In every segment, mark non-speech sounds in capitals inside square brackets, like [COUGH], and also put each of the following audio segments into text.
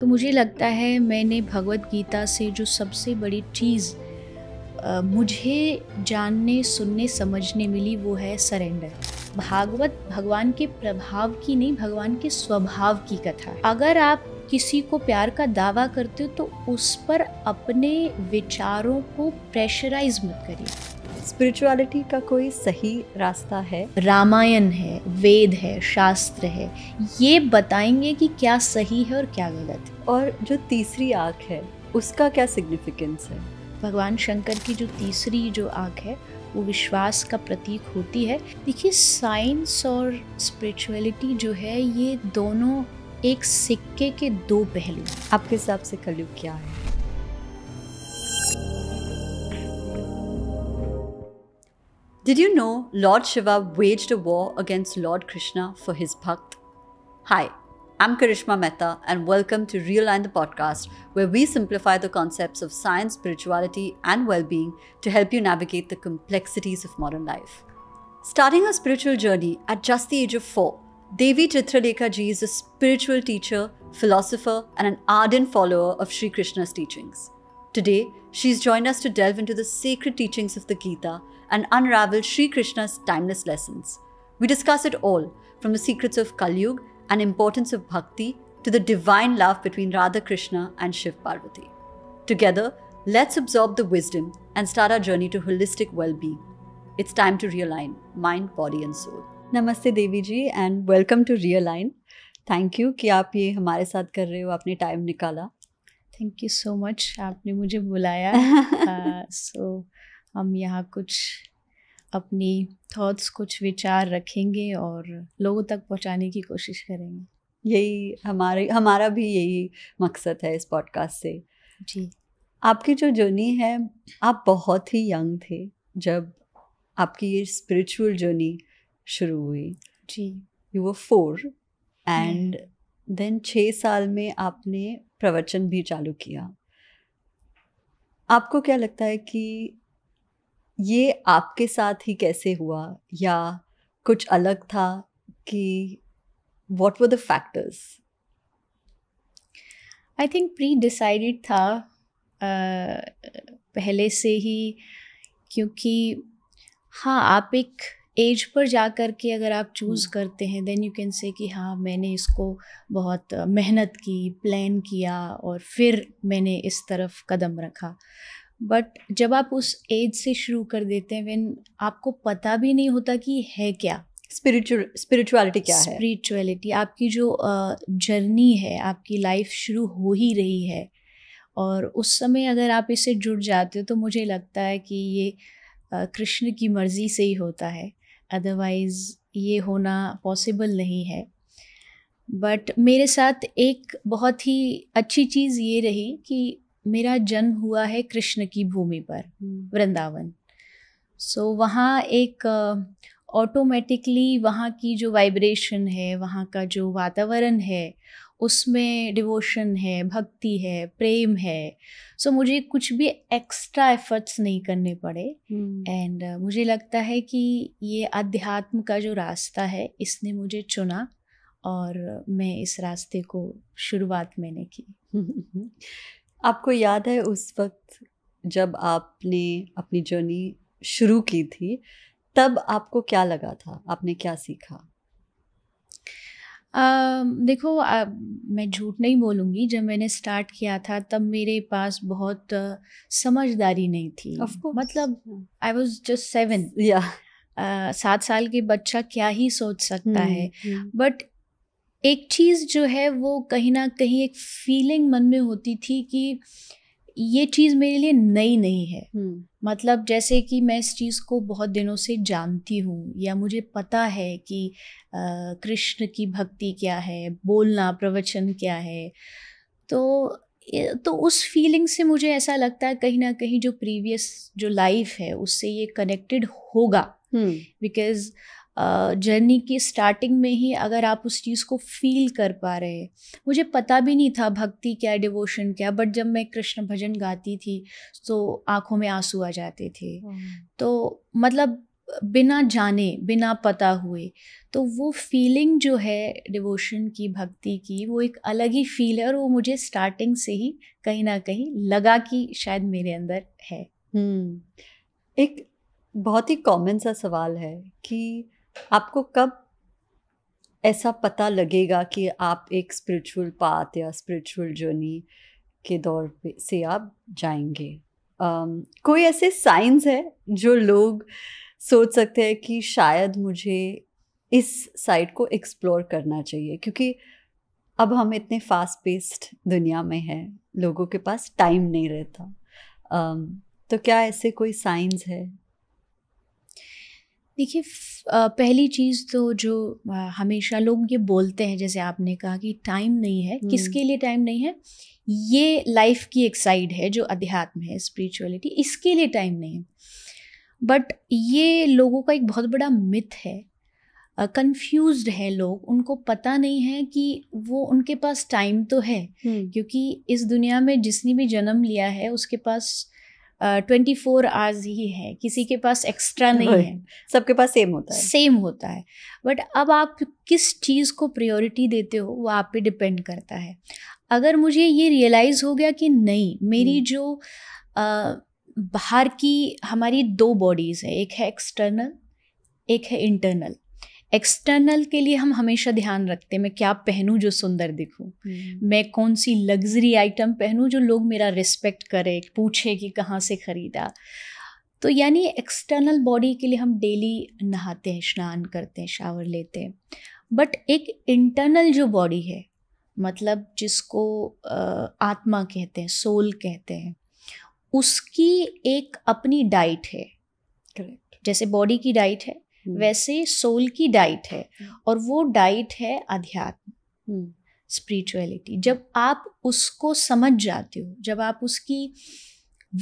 तो मुझे लगता है मैंने भगवत गीता से जो सबसे बड़ी चीज़ मुझे जानने सुनने समझने मिली वो है सरेंडर भागवत भगवान के प्रभाव की नहीं भगवान के स्वभाव की कथा अगर आप किसी को प्यार का दावा करते हो तो उस पर अपने विचारों को प्रेशराइज मत करिए स्पिरिचुअलिटी का कोई सही रास्ता है रामायण है वेद है शास्त्र है ये बताएंगे कि क्या सही है और क्या गलत है और जो तीसरी आँख है उसका क्या सिग्निफिकेंस है भगवान शंकर की जो तीसरी जो आँख है वो विश्वास का प्रतीक होती है देखिए साइंस और स्पिरिचुअलिटी जो है ये दोनों एक सिक्के के दो पहलू आपके हिसाब से कलयुग क्या है Did you know Lord Shiva waged a war against Lord Krishna for his bhakt? Hi, I'm Karishma Mehta, and welcome to Realign the podcast, where we simplify the concepts of science, spirituality, and well being to help you navigate the complexities of modern life. Starting her spiritual journey at just the age of four, Devi Chitralekha ji is a spiritual teacher, philosopher, and an ardent follower of Sri Krishna's teachings. Today, she's joined us to delve into the sacred teachings of the Gita and unravel Sri Krishna's timeless lessons. We discuss it all, from the secrets of Kalyug and importance of bhakti to the divine love between Radha Krishna and Shiv Parvati. Together, let's absorb the wisdom and start our journey to holistic well-being. It's time to realign mind, body and soul. Namaste Devi Ji and welcome to Realign. Thank you you कि hamare ये हमारे साथ कर रहे हो आपने time निकाला thank you so much आपने मुझे बुलाया [LAUGHS] uh, so, हम यहाँ कुछ अपनी थॉट्स कुछ विचार रखेंगे और लोगों तक पहुँचाने की कोशिश करेंगे यही हमारे हमारा भी यही मकसद है इस पॉडकास्ट से जी आपकी जो जर्नी है आप बहुत ही यंग थे जब आपकी ये स्पिरिचुअल जर्नी शुरू हुई जी यू वो फोर एंड देन छः साल में आपने प्रवचन भी चालू किया आपको क्या लगता है कि ये आपके साथ ही कैसे हुआ या कुछ अलग था कि what were the factors I think pre decided था uh, पहले से ही क्योंकि हाँ आप एक एज पर जा कर के अगर आप चूज़ hmm. करते हैं देन यू कैन से कि हाँ मैंने इसको बहुत मेहनत की प्लान किया और फिर मैंने इस तरफ कदम रखा बट जब आप उस एज से शुरू कर देते हैं वेन आपको पता भी नहीं होता कि है क्या स्पिरिचुअल स्पिरिचुअलिटी क्या है स्पिरिचुअलिटी आपकी जो जर्नी है आपकी लाइफ शुरू हो ही रही है और उस समय अगर आप इससे जुड़ जाते हो तो मुझे लगता है कि ये कृष्ण की मर्ज़ी से ही होता है अदरवाइज़ ये होना पॉसिबल नहीं है बट मेरे साथ एक बहुत ही अच्छी चीज़ ये रही कि मेरा जन्म हुआ है कृष्ण की भूमि पर हम्म। वृंदावन सो so, वहाँ एक ऑटोमेटिकली वहाँ की जो वाइब्रेशन है वहाँ का जो वातावरण है उसमें डिवोशन है भक्ति है प्रेम है सो so, मुझे कुछ भी एक्स्ट्रा एफर्ट्स नहीं करने पड़े एंड hmm. uh, मुझे लगता है कि ये अध्यात्म का जो रास्ता है इसने मुझे चुना और मैं इस रास्ते को शुरुआत मैंने की [LAUGHS] हम्म। आपको याद है उस वक्त जब आपने अपनी जर्नी शुरू की थी तब आपको क्या लगा था आपने क्या सीखा आ, देखो आ, मैं झूठ नहीं बोलूँगी जब मैंने स्टार्ट किया था तब मेरे पास बहुत समझदारी नहीं थी मतलब आई वॉज जस्ट सेवन या सात साल के बच्चा क्या ही सोच सकता हुँ, हम्म, है बट हम्म। एक चीज़ जो है वो कहीं ना कहीं एक फीलिंग मन में होती थी कि ये चीज़ मेरे लिए नई नहीं है हम्म। मतलब जैसे कि मैं इस चीज़ को बहुत दिनों से जानती हूँ या मुझे पता है कि कृष्ण की भक्ति क्या है बोलना प्रवचन क्या है तो तो उस फीलिंग से मुझे ऐसा लगता है कहीं ना कहीं जो प्रीवियस जो लाइफ है उससे ये कनेक्टेड होगा बिकॉज हम्म। जर्नी की स्टार्टिंग में ही अगर आप उस चीज़ को फील कर पा रहे मुझे पता भी नहीं था भक्ति क्या है डिवोशन क्या बट जब मैं कृष्ण भजन गाती थी तो आंखों में आंसू आ जाते थे हम्म। तो मतलब बिना जाने बिना पता हुए तो वो फीलिंग जो है डिवोशन की भक्ति की वो एक अलग ही फील है और वो मुझे स्टार्टिंग से ही कहीं ना कहीं लगा कि शायद मेरे अंदर है हम्म। एक बहुत ही कॉमन सा सवाल है कि आपको कब ऐसा पता लगेगा कि आप एक स्पिरिचुअल पाथ या स्पिरिचुअल जर्नी के दौर पे से आप जाएंगे um, कोई ऐसे साइंस है जो लोग सोच सकते हैं कि शायद मुझे इस साइड को एक्सप्लोर करना चाहिए क्योंकि अब हम इतने फास्ट पेस्ड दुनिया में हैं लोगों के पास टाइम नहीं रहता um, तो क्या ऐसे कोई साइंस है देखिए पहली चीज़ तो जो हमेशा लोग ये बोलते हैं जैसे आपने कहा कि टाइम नहीं है किसके लिए टाइम नहीं है ये लाइफ की एक साइड है जो अध्यात्म है स्पिरिचुअलिटी इसके लिए टाइम नहीं है बट ये लोगों का एक बहुत बड़ा मिथ है कंफ्यूज uh, है लोग उनको पता नहीं है कि वो उनके पास टाइम तो है क्योंकि इस दुनिया में जिसने भी जन्म लिया है उसके पास ट्वेंटी फोर आवर्स ही है किसी के पास एक्स्ट्रा नहीं है सबके पास सेम होता है सेम होता है बट अब आप किस चीज़ को प्रायोरिटी देते हो वो आप पे डिपेंड करता है अगर मुझे ये रियलाइज़ हो गया कि नहीं मेरी हम्म। जो बाहर की हमारी दो बॉडीज़ है एक है एक्सटर्नल एक है इंटरनल एक्सटर्नल के लिए हम हमेशा ध्यान रखते हैं मैं क्या पहनूं जो सुंदर दिखूं हम्म। मैं कौन सी लग्जरी आइटम पहनूं जो लोग मेरा रिस्पेक्ट करें पूछे कि कहाँ से ख़रीदा तो यानी एक्सटर्नल बॉडी के लिए हम डेली नहाते हैं स्नान करते हैं शावर लेते हैं बट एक इंटरनल जो बॉडी है मतलब जिसको आत्मा कहते हैं सोल कहते हैं उसकी एक अपनी डाइट है करेक्ट जैसे बॉडी की डाइट है हम्म। वैसे सोल की डाइट है हम्म। और वो डाइट है अध्यात्म हम्म। स्पिरिचुअलिटी जब आप उसको समझ जाते हो जब आप उसकी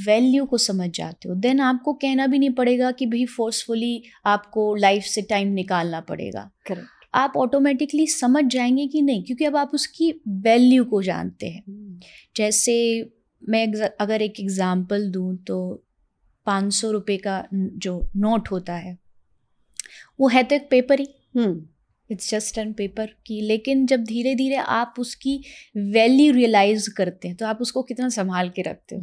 वैल्यू को समझ जाते हो देन आपको कहना भी नहीं पड़ेगा कि भाई फोर्सफुली आपको लाइफ से टाइम निकालना पड़ेगा करेक्ट आप ऑटोमेटिकली समझ जाएंगे कि नहीं क्योंकि अब आप उसकी वैल्यू को जानते हैं hmm. जैसे मैं अगर एक एग्ज़ाम्पल दूँ तो पाँच सौ रुपये का जो नोट होता है वो है तो एक पेपर ही इट्स जस्ट एन पेपर की लेकिन जब धीरे धीरे आप उसकी वैल्यू रियलाइज करते हैं तो आप उसको कितना संभाल के रखते हो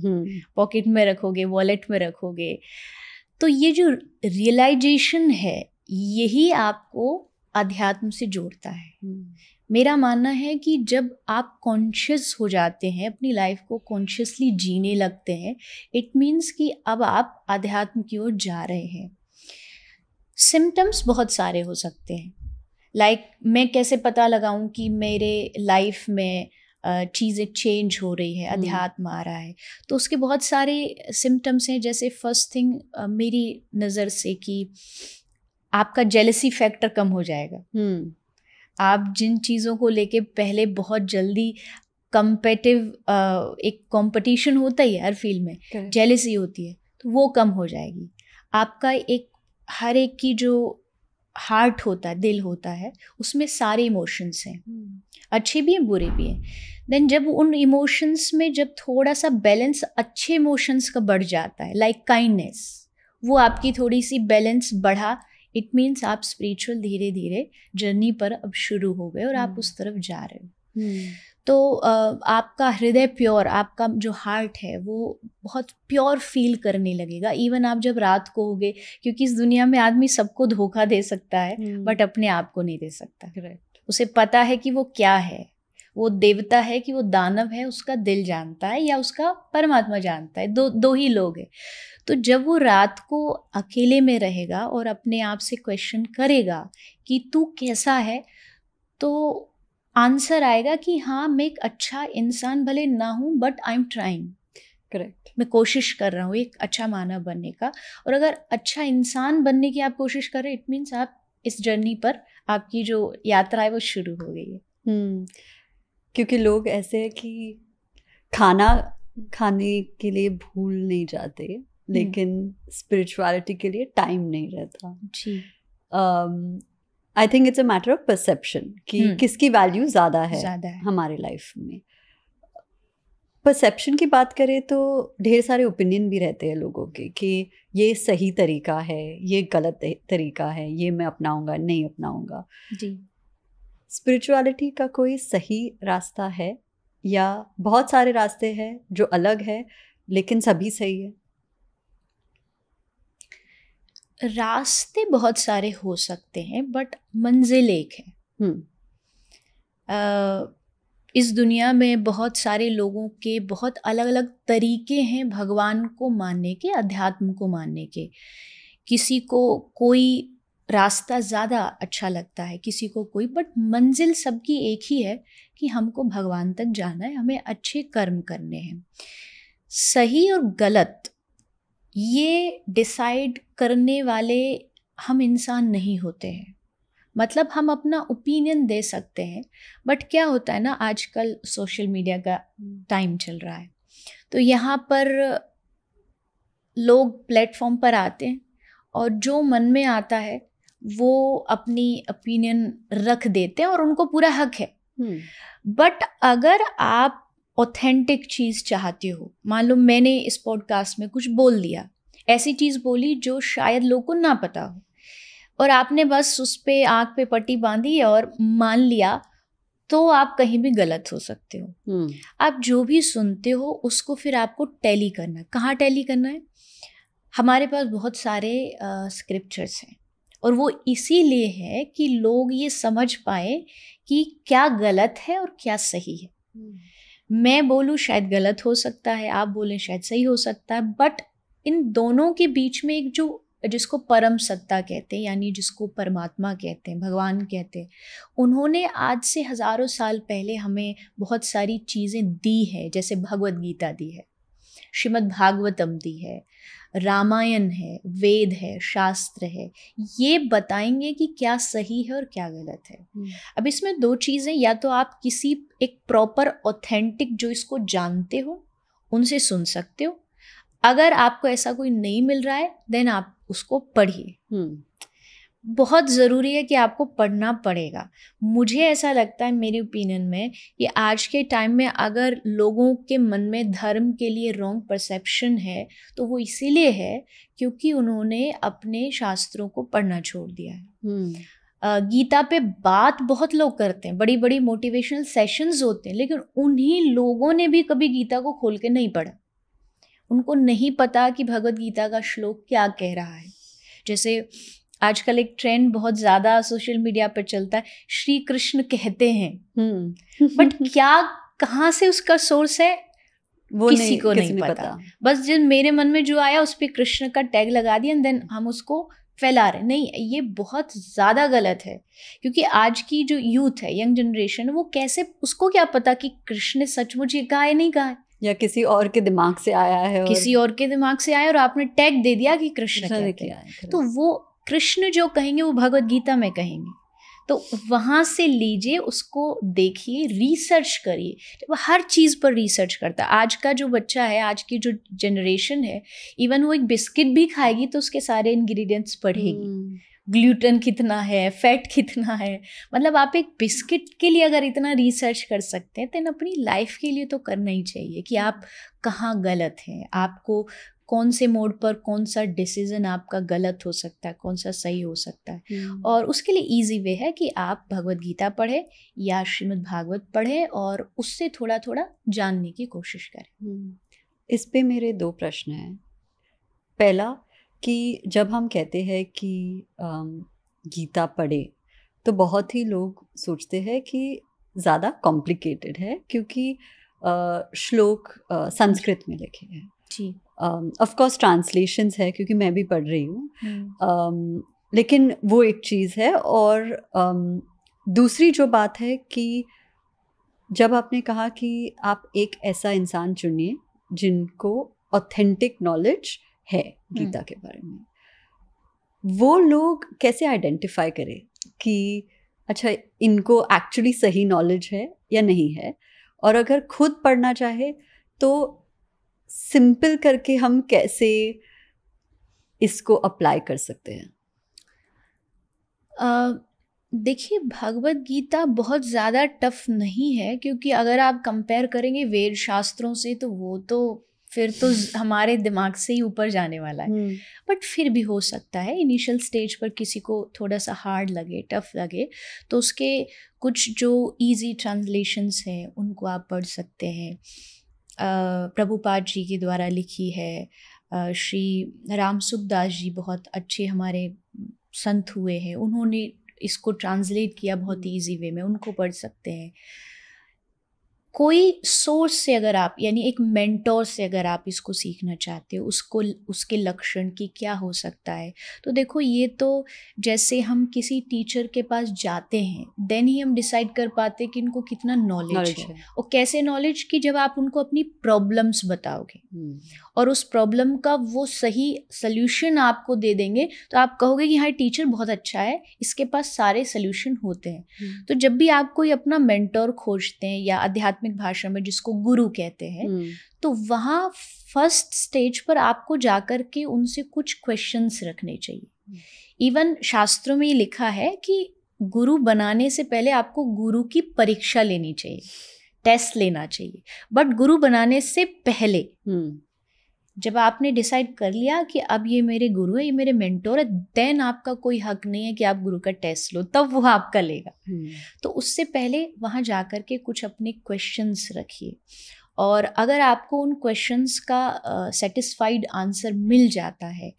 पॉकेट हम्म। में रखोगे वॉलेट में रखोगे तो ये जो रियलाइजेशन है यही आपको अध्यात्म से जोड़ता है हम्म। मेरा मानना है कि जब आप कॉन्शियस हो जाते हैं अपनी लाइफ को कॉन्शियसली जीने लगते हैं इट मीन्स कि अब आप अध्यात्म की ओर जा रहे हैं सिम्टम्स बहुत सारे हो सकते हैं लाइक like, मैं कैसे पता लगाऊं कि मेरे लाइफ में चीज़ें चेंज हो रही है हम्म। अध्यात्म आ रहा है तो उसके बहुत सारे सिम्टम्स हैं जैसे फर्स्ट थिंग मेरी नज़र से कि आपका जेलसी फैक्टर कम हो जाएगा हम्म। आप जिन चीज़ों को लेके पहले बहुत जल्दी कम्पेटिव एक कंपटीशन होता ही है हर फील्ड में जेलसी होती है तो वो कम हो जाएगी आपका एक हर एक की जो हार्ट होता है दिल होता है उसमें सारे इमोशंस हैं हम्म। अच्छे भी हैं बुरे भी हैं देन जब उन इमोशंस में जब थोड़ा सा बैलेंस अच्छे इमोशंस का बढ़ जाता है लाइक like काइंडनेस वो आपकी थोड़ी सी बैलेंस बढ़ा इट मीन्स आप स्पिरिचुअल धीरे धीरे जर्नी पर अब शुरू हो गए और आप हम्म। उस तरफ जा रहे हो हम्म। तो आपका हृदय प्योर आपका जो हार्ट है वो बहुत प्योर फील करने लगेगा इवन आप जब रात को होगे क्योंकि इस दुनिया में आदमी सबको धोखा दे सकता है बट हम्म। अपने आप को नहीं दे सकता उसे पता है कि वो क्या है वो देवता है कि वो दानव है उसका दिल जानता है या उसका परमात्मा जानता है दो दो ही लोग हैं तो जब वो रात को अकेले में रहेगा और अपने आप से क्वेश्चन करेगा कि तू कैसा है तो आंसर आएगा कि हाँ मैं एक अच्छा इंसान भले ना हूँ but I am trying correct मैं कोशिश कर रहा हूँ एक अच्छा मानव बनने का और अगर अच्छा इंसान बनने की आप कोशिश कर रहे इट मीन्स आप इस जर्नी पर आपकी जो यात्रा है वो शुरू हो गई है हम्म, क्योंकि लोग ऐसे है कि खाना खाने के लिए भूल नहीं जाते हम्म। लेकिन स्पिरिचुअलिटी के लिए टाइम नहीं रहता जी um, I think it's a matter of perception कि hmm. किसकी वैल्यू ज़्यादा है, है हमारे लाइफ में परसेप्शन की बात करें तो ढेर सारे ओपिनियन भी रहते हैं लोगों के कि ये सही तरीका है ये गलत तरीका है ये मैं अपनाऊंगा नहीं अपनाऊंगा जी स्पिरिचुअलिटी का कोई सही रास्ता है या बहुत सारे रास्ते हैं जो अलग है लेकिन सभी सही है रास्ते बहुत सारे हो सकते हैं बट मंजिल एक है हम्म। इस दुनिया में बहुत सारे लोगों के बहुत अलग अलग तरीके हैं भगवान को मानने के अध्यात्म को मानने के किसी को कोई रास्ता ज़्यादा अच्छा लगता है किसी को कोई बट मंजिल सबकी एक ही है कि हमको भगवान तक जाना है हमें अच्छे कर्म करने हैं सही और गलत ये डिसाइड करने वाले हम इंसान नहीं होते हैं मतलब हम अपना ओपिनियन दे सकते हैं बट क्या होता है ना आजकल सोशल मीडिया का टाइम चल रहा है तो यहाँ पर लोग प्लेटफॉर्म पर आते हैं और जो मन में आता है वो अपनी ओपिनियन रख देते हैं और उनको पूरा हक है बट हम्म। अगर आप ऑथेंटिक चीज़ चाहते हो मान लो मैंने इस पॉडकास्ट में कुछ बोल दिया ऐसी चीज़ बोली जो शायद लोग को ना पता हो और आपने बस उस पर आँख पे पट्टी बांधी और मान लिया तो आप कहीं भी गलत हो सकते हो हम्म। आप जो भी सुनते हो उसको फिर आपको टैली करना है कहाँ टैली करना है हमारे पास बहुत सारे स्क्रिप्चर्स हैं और वो इसीलिए है कि लोग ये समझ पाए कि क्या गलत है और क्या सही है hmm. मैं बोलूँ शायद गलत हो सकता है आप बोलें शायद सही हो सकता है बट इन दोनों के बीच में एक जो जिसको परम सत्ता कहते हैं यानी जिसको परमात्मा कहते हैं भगवान कहते हैं उन्होंने आज से हज़ारों साल पहले हमें बहुत सारी चीज़ें दी है जैसे भगवत गीता दी है श्रीमद् भागवतम दी है रामायण है वेद है शास्त्र है ये बताएंगे कि क्या सही है और क्या गलत है हम्म। अब इसमें दो चीज़ें या तो आप किसी एक प्रॉपर ऑथेंटिक जो इसको जानते हो उनसे सुन सकते हो अगर आपको ऐसा कोई नहीं मिल रहा है देन आप उसको पढ़िए हम्म। बहुत ज़रूरी है कि आपको पढ़ना पड़ेगा मुझे ऐसा लगता है मेरे ओपिनियन में कि आज के टाइम में अगर लोगों के मन में धर्म के लिए रॉन्ग परसेप्शन है तो वो इसीलिए है क्योंकि उन्होंने अपने शास्त्रों को पढ़ना छोड़ दिया है हम्म। गीता पे बात बहुत लोग करते हैं बड़ी बड़ी मोटिवेशनल सेशंस होते हैं लेकिन उन्हीं लोगों ने भी कभी गीता को खोल के नहीं पढ़ा उनको नहीं पता कि भगवत गीता का श्लोक क्या कह रहा है जैसे आजकल एक ट्रेंड बहुत ज़्यादा सोशल मीडिया पर चलता है श्री कृष्ण कहते हैं बट हम्म। [LAUGHS] क्या कहाँ से उसका सोर्स है वो किसी नहीं, को किसी नहीं नहीं पता।, पता बस जिन मेरे मन में जो आया उस पर कृष्ण का टैग लगा दिया एंड देन हम उसको फैला रहे नहीं ये बहुत ज़्यादा गलत है क्योंकि आज की जो यूथ है यंग जनरेशन वो कैसे उसको क्या पता कि कृष्ण ने सचमुच ये कहा है नहीं कहा या किसी और के दिमाग से आया है और... किसी और के दिमाग से आया और आपने टैग दे दिया कि कृष्ण तो वो कृष्ण जो कहेंगे वो भगवत गीता में कहेंगे तो वहाँ से लीजिए उसको देखिए रिसर्च करिए वो हर चीज़ पर रिसर्च करता है आज का जो बच्चा है आज की जो जनरेशन है इवन वो एक बिस्किट भी खाएगी तो उसके सारे इंग्रेडिएंट्स पढ़ेगी ग्लूटन कितना है फैट कितना है मतलब आप एक बिस्किट के लिए अगर इतना रिसर्च कर सकते हैं देन अपनी लाइफ के लिए तो करना ही चाहिए कि आप कहाँ गलत हैं आपको कौन से मोड पर कौन सा डिसीजन आपका गलत हो सकता है कौन सा सही हो सकता है हम्म। और उसके लिए इजी वे है कि आप भगवत गीता पढ़ें या श्रीमद् भागवत पढ़ें और उससे थोड़ा थोड़ा जानने की कोशिश करें हम्म। इस पे मेरे दो प्रश्न हैं पहला कि जब हम कहते हैं कि गीता पढ़े तो बहुत ही लोग सोचते हैं कि ज़्यादा कॉम्प्लिकेटेड है क्योंकि श्लोक संस्कृत में लिखे हैं जी ऑफ़कोर्स कोर्स ट्रांसलेशंस है क्योंकि मैं भी पढ़ रही हूँ um, लेकिन वो एक चीज़ है और um, दूसरी जो बात है कि जब आपने कहा कि आप एक ऐसा इंसान चुनिए जिनको ऑथेंटिक नॉलेज है गीता हम्म। के बारे में वो लोग कैसे आइडेंटिफाई करें कि अच्छा इनको एक्चुअली सही नॉलेज है या नहीं है और अगर खुद पढ़ना चाहे तो सिंपल करके हम कैसे इसको अप्लाई कर सकते हैं देखिए भगवत गीता बहुत ज़्यादा टफ नहीं है क्योंकि अगर आप कंपेयर करेंगे वेद शास्त्रों से तो वो तो फिर तो हमारे दिमाग से ही ऊपर जाने वाला है हम्म। बट फिर भी हो सकता है इनिशियल स्टेज पर किसी को थोड़ा सा हार्ड लगे टफ लगे तो उसके कुछ जो इजी ट्रांसलेशंस हैं उनको आप पढ़ सकते हैं प्रभुपाद जी के द्वारा लिखी है श्री राम सुखदास जी बहुत अच्छे हमारे संत हुए हैं उन्होंने इसको ट्रांसलेट किया बहुत ईजी हम्म। वे में उनको पढ़ सकते हैं कोई सोर्स से अगर आप यानी एक मेंटोर से अगर आप इसको सीखना चाहते हो उसको उसके लक्षण की क्या हो सकता है तो देखो ये तो जैसे हम किसी टीचर के पास जाते हैं देन ही हम डिसाइड कर पाते कि इनको कितना नॉलेज है।, है और कैसे नॉलेज कि जब आप उनको अपनी प्रॉब्लम्स बताओगे हम्म। और उस प्रॉब्लम का वो सही सल्यूशन आपको दे देंगे तो आप कहोगे कि हाँ टीचर बहुत अच्छा है इसके पास सारे सल्यूशन होते हैं हम्म। तो जब भी आप कोई अपना मेंटोर खोजते हैं या अध्यात्म आध्यात्मिक भाषा में जिसको गुरु कहते हैं हम्म। तो वहाँ फर्स्ट स्टेज पर आपको जाकर के उनसे कुछ क्वेश्चंस रखने चाहिए इवन हम्म। शास्त्रों में लिखा है कि गुरु बनाने से पहले आपको गुरु की परीक्षा लेनी चाहिए टेस्ट लेना चाहिए बट गुरु बनाने से पहले हम्म। जब आपने डिसाइड कर लिया कि अब ये मेरे गुरु है ये मेरे मेंटोर है देन आपका कोई हक नहीं है कि आप गुरु का टेस्ट लो तब वो आपका लेगा हम्म। तो उससे पहले वहाँ जा कर के कुछ अपने क्वेश्चंस रखिए और अगर आपको उन क्वेश्चंस का सेटिस्फाइड uh, आंसर मिल जाता है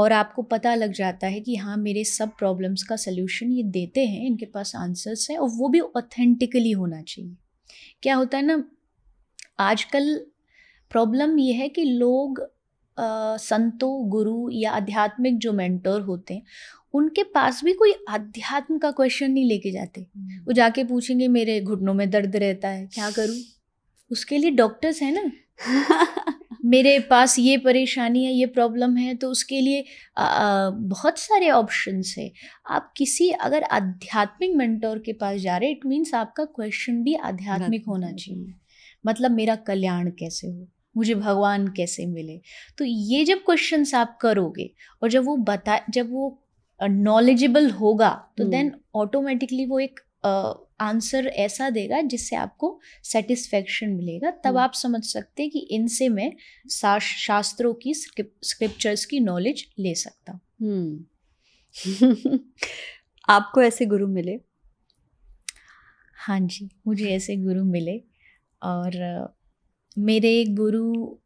और आपको पता लग जाता है कि हाँ मेरे सब प्रॉब्लम्स का सल्यूशन ये देते हैं इनके पास आंसर्स हैं और वो भी ऑथेंटिकली होना चाहिए क्या होता है ना आजकल प्रॉब्लम यह है कि लोग आ, संतों गुरु या आध्यात्मिक जो मेंटोर होते हैं उनके पास भी कोई आध्यात्म का क्वेश्चन नहीं लेके जाते हम्म। वो जाके पूछेंगे मेरे घुटनों में दर्द रहता है क्या करूँ उसके लिए डॉक्टर्स हैं ना [LAUGHS] मेरे पास ये परेशानी है ये प्रॉब्लम है तो उसके लिए आ, बहुत सारे ऑप्शंस है आप किसी अगर आध्यात्मिक मेंटोर के पास जा रहे इट मीन्स आपका क्वेश्चन भी आध्यात्मिक होना चाहिए मतलब मेरा कल्याण कैसे हो मुझे भगवान कैसे मिले तो ये जब क्वेश्चन आप करोगे और जब वो बता जब वो नॉलेजेबल होगा तो देन हम्म। ऑटोमेटिकली वो एक आंसर uh, ऐसा देगा जिससे आपको सेटिस्फेक्शन मिलेगा तब हम्म। आप समझ सकते हैं कि इनसे मैं शास्त्रों की स्क्रिप्चर्स की नॉलेज ले सकता हूँ हम्म। [LAUGHS] आपको ऐसे गुरु मिले हाँ जी मुझे ऐसे गुरु मिले और मेरे गुरु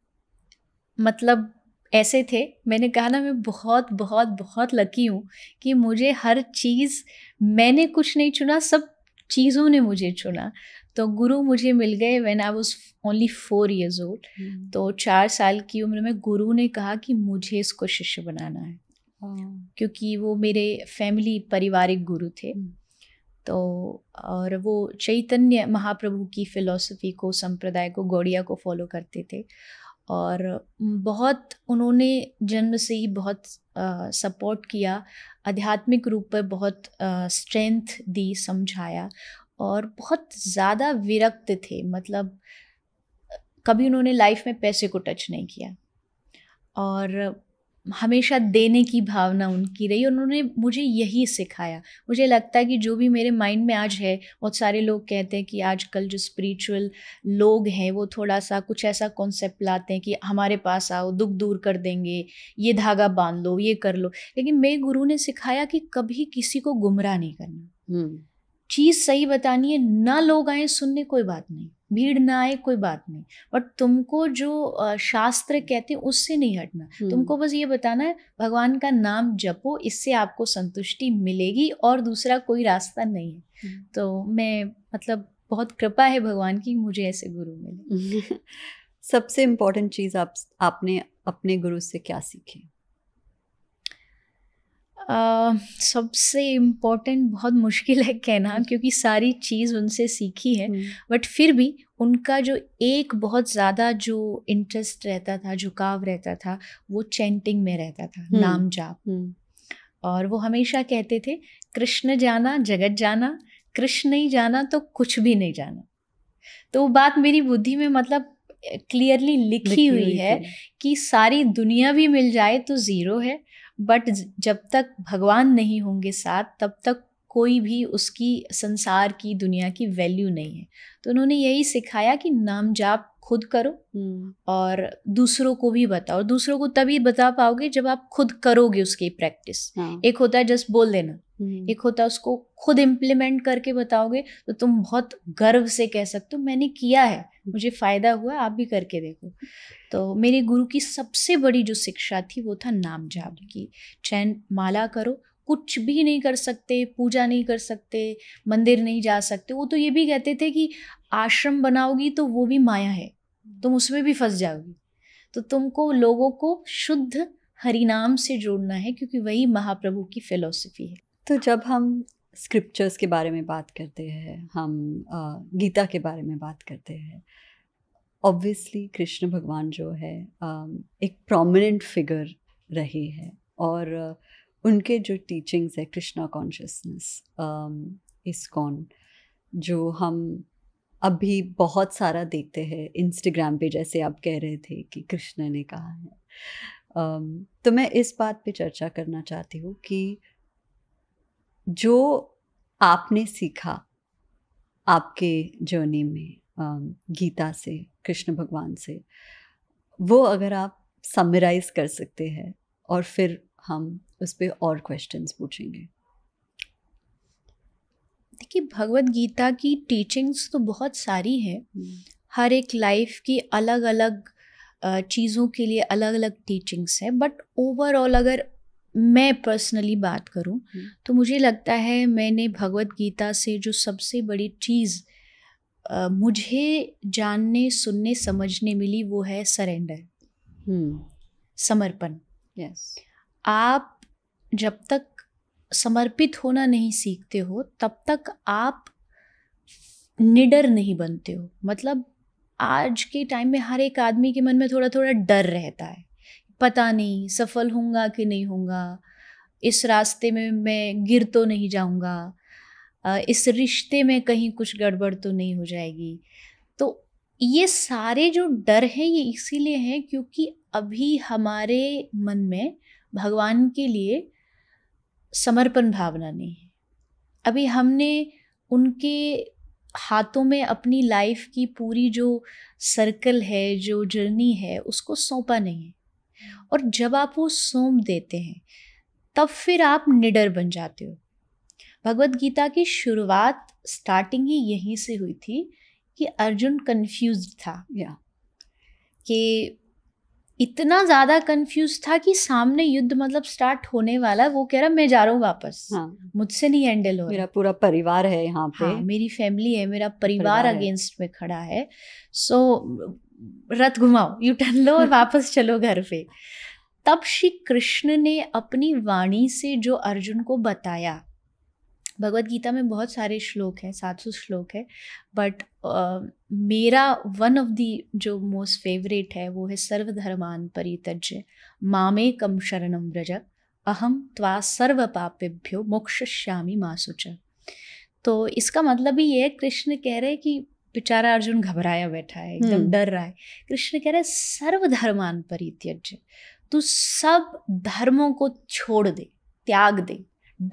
मतलब ऐसे थे मैंने कहा ना मैं बहुत बहुत बहुत लकी हूँ कि मुझे हर चीज़ मैंने कुछ नहीं चुना सब चीज़ों ने मुझे चुना तो गुरु मुझे मिल गए when I was only four years old तो चार साल की उम्र में गुरु ने कहा कि मुझे इसको शिष्य बनाना है हाँ। क्योंकि वो मेरे फैमिली पारिवारिक गुरु थे hmm. तो और वो चैतन्य महाप्रभु की फ़िलॉसफी को संप्रदाय को गौड़िया को फॉलो करते थे और बहुत उन्होंने जन्म से ही बहुत सपोर्ट किया आध्यात्मिक रूप पर बहुत स्ट्रेंथ दी समझाया और बहुत ज़्यादा विरक्त थे मतलब कभी उन्होंने लाइफ में पैसे को टच नहीं किया और हमेशा देने की भावना उनकी रही उन्होंने मुझे यही सिखाया मुझे लगता है कि जो भी मेरे माइंड में आज है बहुत सारे लोग कहते हैं कि आजकल जो स्पिरिचुअल लोग हैं वो थोड़ा सा कुछ ऐसा कॉन्सेप्ट लाते हैं कि हमारे पास आओ दुख दूर कर देंगे ये धागा बांध लो ये कर लो लेकिन मेरे गुरु ने सिखाया कि कभी किसी को गुमराह नहीं करना हम्म। चीज़ सही बतानी है ना लोग आए सुनने कोई बात नहीं भीड़ ना आए कोई बात नहीं बट तुमको जो शास्त्र कहते हैं उससे नहीं हटना तुमको बस ये बताना है भगवान का नाम जपो इससे आपको संतुष्टि मिलेगी और दूसरा कोई रास्ता नहीं है तो मैं मतलब बहुत कृपा है भगवान की मुझे ऐसे गुरु मिले [LAUGHS] सबसे इम्पोर्टेंट चीज़ आप आपने अपने गुरु से क्या सीखी सबसे इम्पोर्टेंट बहुत मुश्किल है कहना हम्म। क्योंकि सारी चीज़ उनसे सीखी है बट हम्म। फिर भी उनका जो एक बहुत ज़्यादा जो इंटरेस्ट रहता था झुकाव रहता था वो चैंटिंग में रहता था हम्म। नाम जाप और वो हमेशा कहते थे कृष्ण जाना जगत जाना कृष्ण नहीं जाना तो कुछ भी नहीं जाना तो वो बात मेरी बुद्धि में मतलब क्लियरली लिखी, लिखी हुई, हुई है कि सारी दुनिया भी मिल जाए तो ज़ीरो है बट जब तक भगवान नहीं होंगे साथ तब तक कोई भी उसकी संसार की दुनिया की वैल्यू नहीं है तो उन्होंने यही सिखाया कि नाम जाप खुद करो हम्म। और दूसरों को भी बताओ दूसरों को तभी बता पाओगे जब आप खुद करोगे उसकी प्रैक्टिस हाँ। एक होता है जस्ट बोल देना हम्म। एक होता है उसको खुद इम्प्लीमेंट करके बताओगे तो तुम बहुत गर्व से कह सकते हो मैंने किया है मुझे फायदा हुआ आप भी करके देखो तो मेरे गुरु की सबसे बड़ी जो शिक्षा थी वो था नाम जाप की चैन माला करो कुछ भी नहीं कर सकते पूजा नहीं कर सकते मंदिर नहीं जा सकते वो तो ये भी कहते थे कि आश्रम बनाओगी तो वो भी माया है तुम उसमें भी फंस जाओगी तो तुमको लोगों को शुद्ध हरिनाम से जोड़ना है क्योंकि वही महाप्रभु की फिलोसफी है तो जब हम स्क्रिप्चर्स के बारे में बात करते हैं हम गीता के बारे में बात करते हैं ऑब्वियसली कृष्ण भगवान जो है एक प्रोमिनेंट फिगर रहे हैं और उनके जो टीचिंग्स है कृष्णा कॉन्शियसनेस इस कौन जो हम अब भी बहुत सारा देखते हैं इंस्टाग्राम पे जैसे आप कह रहे थे कि कृष्ण ने कहा है तो मैं इस बात पे चर्चा करना चाहती हूँ कि जो आपने सीखा आपके जर्नी में गीता से कृष्ण भगवान से वो अगर आप समराइज कर सकते हैं और फिर हम उस पर और क्वेश्चंस पूछेंगे देखिए भगवत गीता की टीचिंग्स तो बहुत सारी हैं हम्म। हर एक लाइफ की अलग अलग चीज़ों के लिए अलग अलग टीचिंग्स हैं बट ओवरऑल अगर मैं पर्सनली बात करूं हम्म। तो मुझे लगता है मैंने भगवत गीता से जो सबसे बड़ी चीज़ मुझे जानने सुनने समझने मिली वो है सरेंडर हम्म। समर्पण yes. आप जब तक समर्पित होना नहीं सीखते हो तब तक आप निडर नहीं बनते हो मतलब आज के टाइम में हर एक आदमी के मन में थोड़ा थोड़ा डर रहता है पता नहीं सफल होऊंगा कि नहीं होऊंगा इस रास्ते में मैं गिर तो नहीं जाऊंगा इस रिश्ते में कहीं कुछ गड़बड़ तो नहीं हो जाएगी तो ये सारे जो डर हैं ये इसीलिए हैं क्योंकि अभी हमारे मन में भगवान के लिए समर्पण भावना नहीं है अभी हमने उनके हाथों में अपनी लाइफ की पूरी जो सर्कल है जो जर्नी है उसको सौंपा नहीं है और जब आप वो सौंप देते हैं तब फिर आप निडर बन जाते हो भगवत गीता की शुरुआत स्टार्टिंग ही यहीं से हुई थी कि अर्जुन कन्फ्यूज़ था या कि इतना ज्यादा कंफ्यूज था कि सामने युद्ध मतलब स्टार्ट होने वाला वो कह रहा मैं जा रहा हूँ वापस हाँ, मुझसे नहीं हैंडल हो मेरा पूरा परिवार है यहाँ पे हाँ, मेरी फैमिली है मेरा परिवार अगेंस्ट में खड़ा है सो रथ घुमाओ यू टर्न लो और [LAUGHS] वापस चलो घर पे तब श्री कृष्ण ने अपनी वाणी से जो अर्जुन को बताया भगवत गीता में बहुत सारे श्लोक हैं सात सौ श्लोक है बट uh, मेरा वन ऑफ दी जो मोस्ट फेवरेट है वो है सर्वधर्मान परितज्य मामे कम शरणम व्रज अहम त्वा सर्व पापेभ्यो मोक्षश्यामी मासुच तो इसका मतलब ही ये कृष्ण कह रहे हैं कि बेचारा अर्जुन घबराया बैठा है एकदम हम्म। डर रहा है कृष्ण कह रहे हैं सर्वधर्मान परित्यज्य तू सब धर्मों को छोड़ दे त्याग दे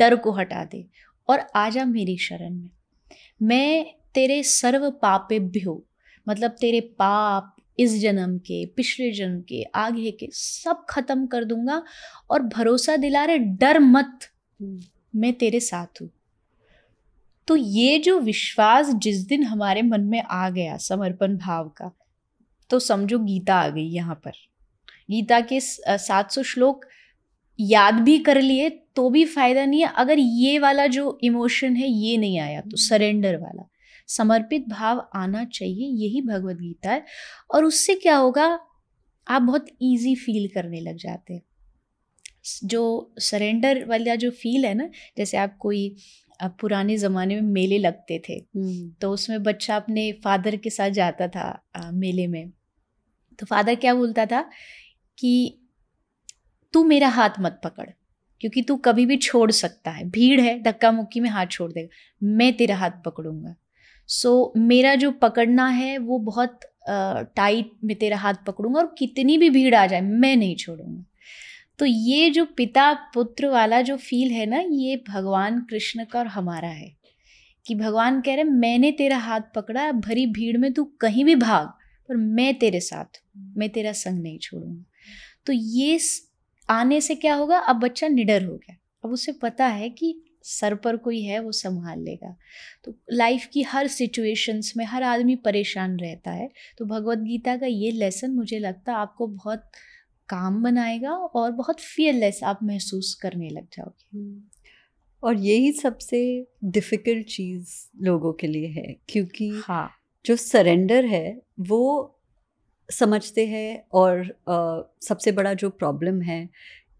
डर को हटा दे और आ जा मेरी शरण में मैं तेरे सर्व पापे भ्यो मतलब तेरे पाप इस जन्म के पिछले जन्म के आगे के सब खत्म कर दूंगा और भरोसा दिला रहे डर मत मैं तेरे साथ हूँ तो ये जो विश्वास जिस दिन हमारे मन में आ गया समर्पण भाव का तो समझो गीता आ गई यहाँ पर गीता के सात सौ श्लोक याद भी कर लिए तो भी फायदा नहीं है अगर ये वाला जो इमोशन है ये नहीं आया तो सरेंडर हम्म। वाला समर्पित भाव आना चाहिए यही भगवत गीता है और उससे क्या होगा आप बहुत इजी फील करने लग जाते हैं जो सरेंडर वाला जो फील है ना जैसे आप कोई पुराने ज़माने में मेले लगते थे हम्म। तो उसमें बच्चा अपने फादर के साथ जाता था मेले में तो फादर क्या बोलता था कि तू मेरा हाथ मत पकड़ क्योंकि तू कभी भी छोड़ सकता है भीड़ है धक्का मुक्की में हाथ छोड़ देगा मैं तेरा हाथ पकड़ूंगा सो so, मेरा जो पकड़ना है वो बहुत टाइट uh, में तेरा हाथ पकड़ूंगा और कितनी भी भीड़ आ जाए मैं नहीं छोड़ूंगा तो ये जो पिता पुत्र वाला जो फील है ना ये भगवान कृष्ण का और हमारा है कि भगवान कह रहे मैंने तेरा हाथ पकड़ा भरी भीड़ में तू कहीं भी भाग पर मैं तेरे साथ मैं तेरा संग नहीं छोड़ूंगा तो ये आने से क्या होगा अब बच्चा निडर हो गया अब उसे पता है कि सर पर कोई है वो संभाल लेगा तो लाइफ की हर सिचुएशंस में हर आदमी परेशान रहता है तो भगवत गीता का ये लेसन मुझे लगता है आपको बहुत काम बनाएगा और बहुत फियरलेस आप महसूस करने लग जाओगे हम्म। और यही सबसे डिफ़िकल्ट चीज़ लोगों के लिए है क्योंकि हाँ जो सरेंडर है वो समझते हैं और आ, सबसे बड़ा जो प्रॉब्लम है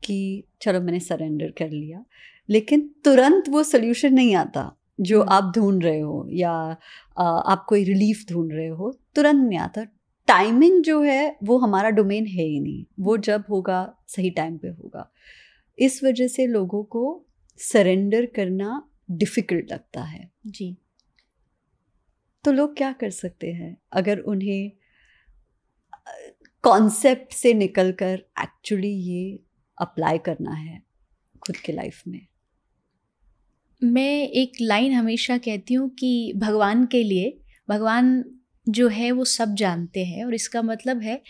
कि चलो मैंने सरेंडर कर लिया लेकिन तुरंत वो सोल्यूशन नहीं आता जो हम्म। आप ढूंढ रहे हो या आ, आप कोई रिलीफ ढूंढ रहे हो तुरंत नहीं आता टाइमिंग जो है वो हमारा डोमेन है ही नहीं वो जब होगा सही टाइम पे होगा इस वजह से लोगों को सरेंडर करना डिफ़िकल्ट लगता है जी तो लोग क्या कर सकते हैं अगर उन्हें कॉन्सेप्ट से निकल कर एक्चुअली ये अप्लाई करना है खुद के लाइफ में मैं एक लाइन हमेशा कहती हूँ कि भगवान के लिए भगवान जो है वो सब जानते हैं और इसका मतलब है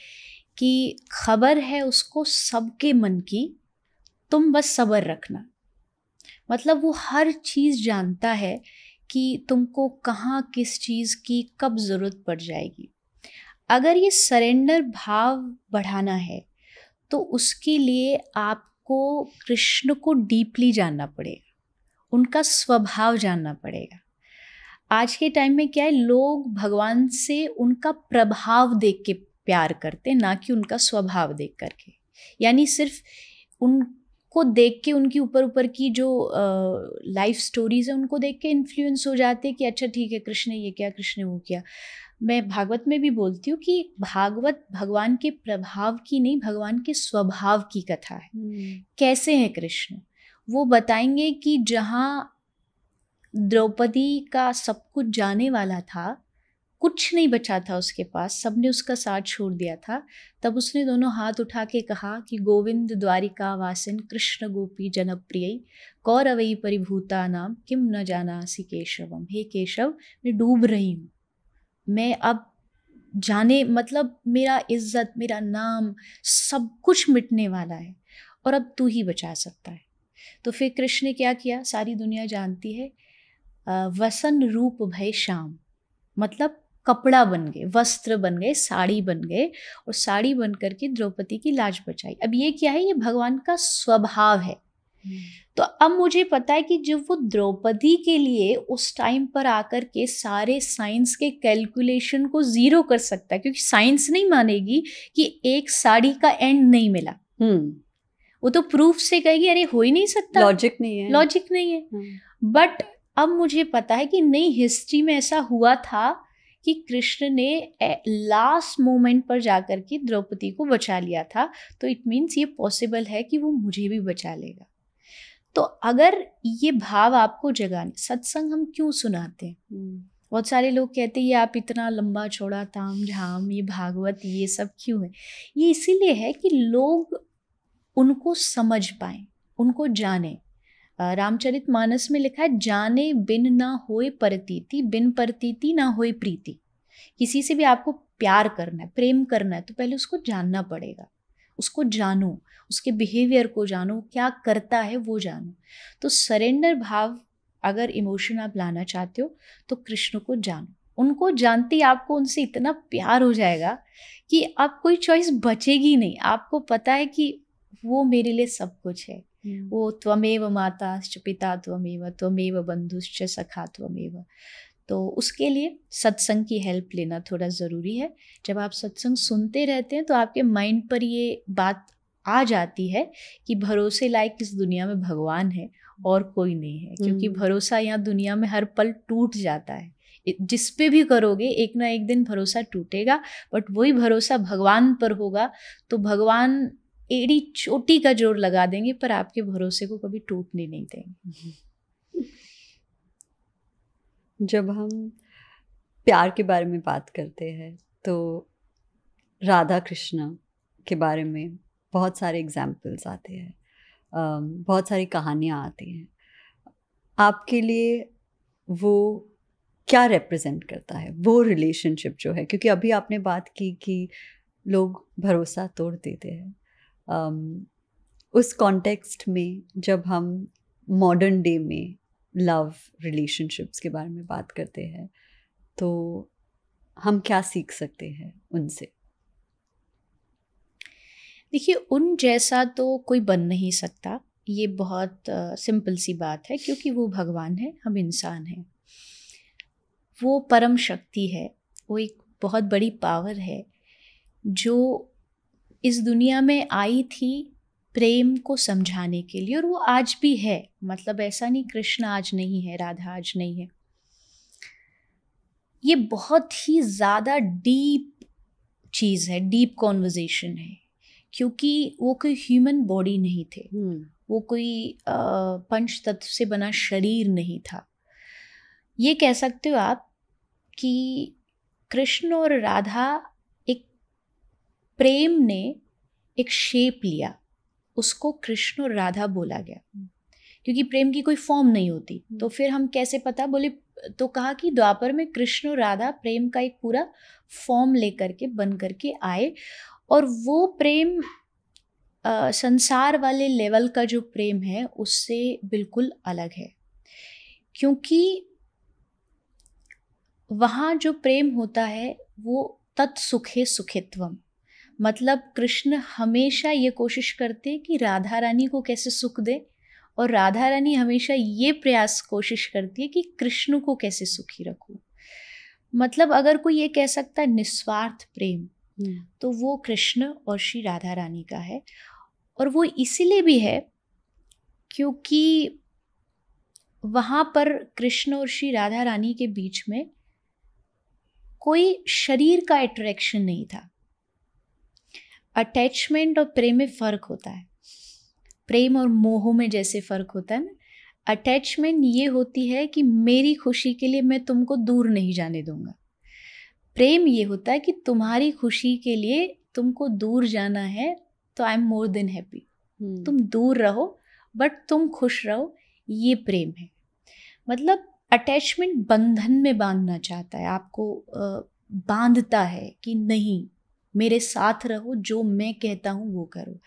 कि खबर है उसको सबके मन की तुम बस सब्र रखना मतलब वो हर चीज़ जानता है कि तुमको कहाँ किस चीज़ की कब ज़रूरत पड़ जाएगी अगर ये सरेंडर भाव बढ़ाना है तो उसके लिए आपको कृष्ण को डीपली जानना पड़ेगा उनका स्वभाव जानना पड़ेगा आज के टाइम में क्या है लोग भगवान से उनका प्रभाव देख के प्यार करते ना कि उनका स्वभाव देख करके यानी सिर्फ उनको देख के उनकी ऊपर ऊपर की जो लाइफ स्टोरीज है उनको देख के इन्फ्लुएंस हो जाते हैं कि अच्छा ठीक है कृष्ण ये क्या कृष्ण ने वो किया मैं भागवत में भी बोलती हूँ कि भागवत भगवान के प्रभाव की नहीं भगवान के स्वभाव की कथा है हम्म। कैसे है कृष्ण वो बताएंगे कि जहाँ द्रौपदी का सब कुछ जाने वाला था कुछ नहीं बचा था उसके पास सबने उसका साथ छोड़ दिया था तब उसने दोनों हाथ उठा के कहा कि गोविंद द्वारिका वासन कृष्ण गोपी जनप्रिय कौरवई परिभूता नाम किम न जाना सी केशवम हे केशव मैं डूब रही हूँ मैं अब जाने मतलब मेरा इज्जत मेरा नाम सब कुछ मिटने वाला है और अब तू ही बचा सकता है तो फिर कृष्ण ने क्या किया सारी दुनिया जानती है वसन रूप भय श्याम मतलब कपड़ा बन गए वस्त्र बन गए साड़ी बन गए और साड़ी बन करके द्रौपदी की लाज बचाई अब ये क्या है ये भगवान का स्वभाव है तो अब मुझे पता है कि जब वो द्रौपदी के लिए उस टाइम पर आकर के सारे साइंस के कैलकुलेशन को ज़ीरो कर सकता है क्योंकि साइंस नहीं मानेगी कि एक साड़ी का एंड नहीं मिला हम्म। वो तो प्रूफ से कहेगी अरे हो ही नहीं सकता लॉजिक नहीं है लॉजिक नहीं है बट हम्म। अब मुझे पता है कि नई हिस्ट्री में ऐसा हुआ था कि कृष्ण ने लास्ट मोमेंट पर जाकर के द्रौपदी को बचा लिया था तो इट मीन्स ये पॉसिबल है कि वो मुझे भी बचा लेगा तो अगर ये भाव आपको जगाने सत्संग हम क्यों सुनाते हैं हम्म। बहुत सारे लोग कहते हैं ये आप इतना लंबा छोड़ा ताम झाम ये भागवत ये सब क्यों है ये इसीलिए है कि लोग उनको समझ पाए उनको जाने रामचरित मानस में लिखा है जाने बिन ना होए परतीति बिन परतीति ना होए प्रीति किसी से भी आपको प्यार करना है प्रेम करना है तो पहले उसको जानना पड़ेगा उसको जानो उसके बिहेवियर को जानो क्या करता है वो जानो तो सरेंडर भाव अगर इमोशन आप लाना चाहते हो तो कृष्ण को जानो उनको जानते ही आपको उनसे इतना प्यार हो जाएगा कि आप कोई चॉइस बचेगी नहीं आपको पता है कि वो मेरे लिए सब कुछ है हम्म। वो त्वमेव माता पिता त्वमेव त्वमेव बंधुश्च सखा त्वमेव तो उसके लिए सत्संग की हेल्प लेना थोड़ा ज़रूरी है जब आप सत्संग सुनते रहते हैं तो आपके माइंड पर ये बात आ जाती है कि भरोसे लायक इस दुनिया में भगवान है और कोई नहीं है क्योंकि हम्म। भरोसा यहाँ दुनिया में हर पल टूट जाता है जिस पे भी करोगे एक ना एक दिन भरोसा टूटेगा बट वही भरोसा भगवान पर होगा तो भगवान एड़ी चोटी का जोर लगा देंगे पर आपके भरोसे को कभी टूटने नहीं देंगे [LAUGHS] जब हम प्यार के बारे में बात करते हैं तो राधा कृष्ण के बारे में बहुत सारे एग्जाम्पल्स आते हैं बहुत सारी कहानियाँ आती हैं आपके लिए वो क्या रिप्रेजेंट करता है वो रिलेशनशिप जो है क्योंकि अभी आपने बात की कि लोग भरोसा तोड़ देते हैं उस कॉन्टेक्स्ट में जब हम मॉडर्न डे में लव रिलेशनशिप्स के बारे में बात करते हैं तो हम क्या सीख सकते हैं उनसे देखिए उन जैसा तो कोई बन नहीं सकता ये बहुत सिंपल सी बात है क्योंकि वो भगवान है हम इंसान हैं वो परम शक्ति है वो एक बहुत बड़ी पावर है जो इस दुनिया में आई थी प्रेम को समझाने के लिए और वो आज भी है मतलब ऐसा नहीं कृष्ण आज नहीं है राधा आज नहीं है ये बहुत ही ज़्यादा डीप चीज़ है डीप कॉन्वर्जेशन है क्योंकि वो कोई ह्यूमन बॉडी नहीं थे हम्म। वो कोई पंच तत्व से बना शरीर नहीं था ये कह सकते हो आप कि कृष्ण और राधा एक प्रेम ने एक शेप लिया उसको कृष्ण और राधा बोला गया हम्म। क्योंकि प्रेम की कोई फॉर्म नहीं होती हम्म। तो फिर हम कैसे पता बोले तो कहा कि द्वापर में कृष्ण और राधा प्रेम का एक पूरा फॉर्म लेकर के बन करके आए और वो प्रेम आ, संसार वाले लेवल का जो प्रेम है उससे बिल्कुल अलग है क्योंकि वहाँ जो प्रेम होता है वो तत्सुखे सुखित्वम मतलब कृष्ण हमेशा ये कोशिश करते कि राधा रानी को कैसे सुख दे और राधा रानी हमेशा ये प्रयास कोशिश करती है कि कृष्ण को कैसे सुखी रखूं मतलब अगर कोई ये कह सकता है निस्वार्थ प्रेम हम्म। तो वो कृष्ण और श्री राधा रानी का है और वो इसीलिए भी है क्योंकि वहाँ पर कृष्ण और श्री राधा रानी के बीच में कोई शरीर का अट्रैक्शन नहीं था अटैचमेंट और प्रेम में फ़र्क होता है प्रेम और मोह में जैसे फ़र्क होता है ना अटैचमेंट ये होती है कि मेरी खुशी के लिए मैं तुमको दूर नहीं जाने दूंगा प्रेम ये होता है कि तुम्हारी खुशी के लिए तुमको दूर जाना है तो I am more than happy तुम दूर रहो बट तुम खुश रहो ये प्रेम है मतलब अटैचमेंट बंधन में बांधना चाहता है आपको बांधता है कि नहीं मेरे साथ रहो जो मैं कहता हूँ वो करो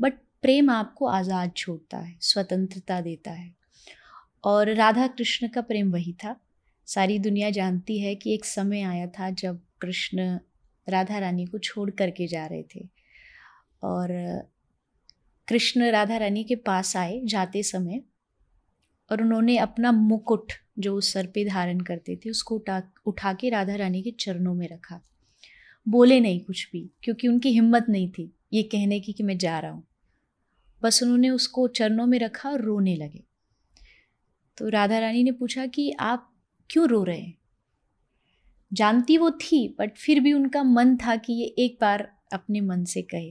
बट प्रेम आपको आज़ाद छोड़ता है स्वतंत्रता देता है और राधा कृष्ण का प्रेम वही था सारी दुनिया जानती है कि एक समय आया था जब कृष्ण राधा रानी को छोड़ करके जा रहे थे और कृष्ण राधा रानी के पास आए जाते समय और उन्होंने अपना मुकुट जो उस सर पे धारण करते थे उसको उठा उठा के राधा रानी के चरणों में रखा बोले नहीं कुछ भी क्योंकि उनकी हिम्मत नहीं थी ये कहने की कि मैं जा रहा हूँ बस उन्होंने उसको चरणों में रखा और रोने लगे तो राधा रानी ने पूछा कि आप क्यों रो रहे हैं जानती वो थी बट फिर भी उनका मन था कि ये एक बार अपने मन से कहे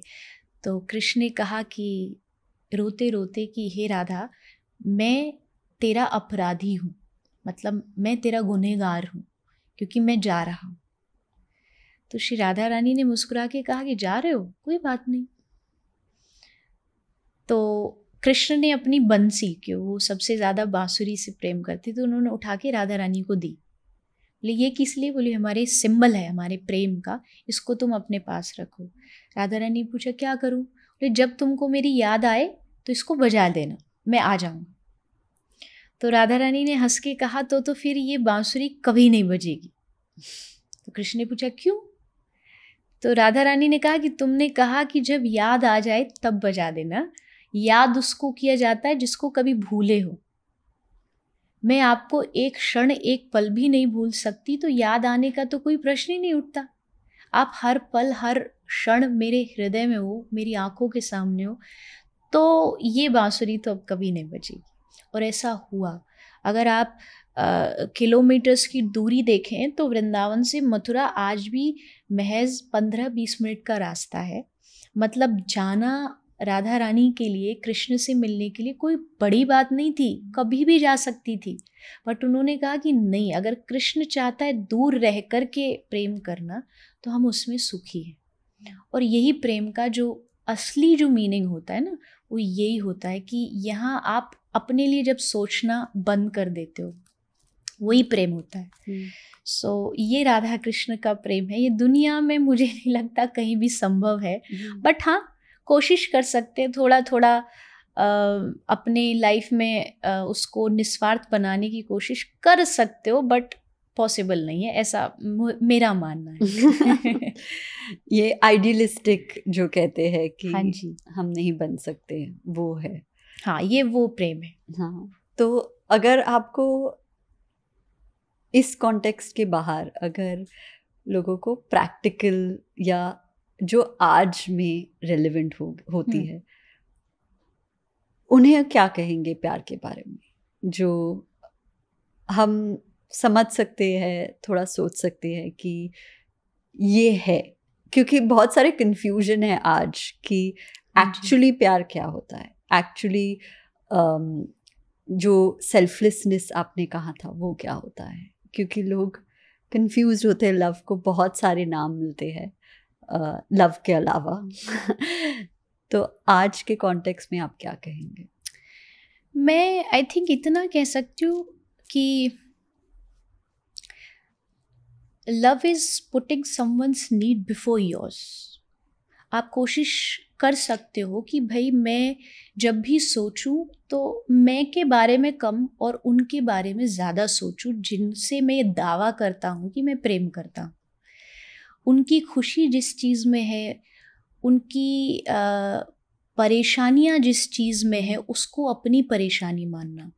तो कृष्ण ने कहा कि रोते रोते कि हे राधा मैं तेरा अपराधी हूँ मतलब मैं तेरा गुनहगार हूँ क्योंकि मैं जा रहा हूँ तो श्री राधा रानी ने मुस्कुरा के कहा कि जा रहे हो कोई बात नहीं तो कृष्ण ने अपनी बंसी के वो सबसे ज़्यादा बाँसुरी से प्रेम करती तो उन्होंने उठा के राधा रानी को दी बोले ये किस लिए बोले हमारे सिंबल है हमारे प्रेम का इसको तुम अपने पास रखो राधा रानी पूछा क्या करूँ बोले जब तुमको मेरी याद आए तो इसको बजा देना मैं आ जाऊँगा तो राधा रानी ने हंस के कहा तो तो फिर ये बांसुरी कभी नहीं बजेगी तो कृष्ण ने पूछा क्यों तो राधा रानी ने कहा कि तुमने कहा कि जब याद आ जाए तब बजा देना याद उसको किया जाता है जिसको कभी भूले हो मैं आपको एक क्षण एक पल भी नहीं भूल सकती तो याद आने का तो कोई प्रश्न ही नहीं उठता आप हर पल हर क्षण मेरे हृदय में हो मेरी आंखों के सामने हो तो ये बांसुरी तो अब कभी नहीं बजेगी और ऐसा हुआ अगर आप किलोमीटर्स की दूरी देखें तो वृंदावन से मथुरा आज भी महज पंद्रह बीस मिनट का रास्ता है मतलब जाना राधा रानी के लिए कृष्ण से मिलने के लिए कोई बड़ी बात नहीं थी कभी भी जा सकती थी बट उन्होंने कहा कि नहीं अगर कृष्ण चाहता है दूर रह कर के प्रेम करना तो हम उसमें सुखी हैं और यही प्रेम का जो असली जो मीनिंग होता है ना वो यही होता है कि यहाँ आप अपने लिए जब सोचना बंद कर देते हो वही प्रेम होता है सो हम्म। so, ये राधा कृष्ण का प्रेम है ये दुनिया में मुझे नहीं लगता कहीं भी संभव है बट हाँ कोशिश कर सकते हैं थोड़ा थोड़ा अपने लाइफ में उसको निस्वार्थ बनाने की कोशिश कर सकते हो बट पॉसिबल नहीं है ऐसा मेरा मानना है [LAUGHS] ये आइडियलिस्टिक जो कहते हैं कि हाँ जी हम नहीं बन सकते वो है हाँ ये वो प्रेम है हाँ तो अगर आपको इस कॉन्टेक्स्ट के बाहर अगर लोगों को प्रैक्टिकल या जो आज में रेलिवेंट हो होती हम्म। है उन्हें क्या कहेंगे प्यार के बारे में जो हम समझ सकते हैं थोड़ा सोच सकते हैं कि ये है क्योंकि बहुत सारे कन्फ्यूजन है आज कि एक्चुअली हाँ प्यार क्या होता है एक्चुअली um, जो सेल्फलेसनेस आपने कहा था वो क्या होता है क्योंकि लोग कंफ्यूज होते हैं लव को बहुत सारे नाम मिलते हैं लव के अलावा तो आज के कॉन्टेक्स्ट में आप क्या कहेंगे मैं आई थिंक इतना कह सकती हूँ कि love is putting someone's need before yours आप कोशिश कर सकते हो कि भाई मैं जब भी सोचूं तो मैं के बारे में कम और उनके बारे में ज़्यादा सोचूं जिनसे मैं ये दावा करता हूँ कि मैं प्रेम करता हूँ उनकी खुशी जिस चीज़ में है उनकी परेशानियाँ जिस चीज़ में है उसको अपनी परेशानी मानना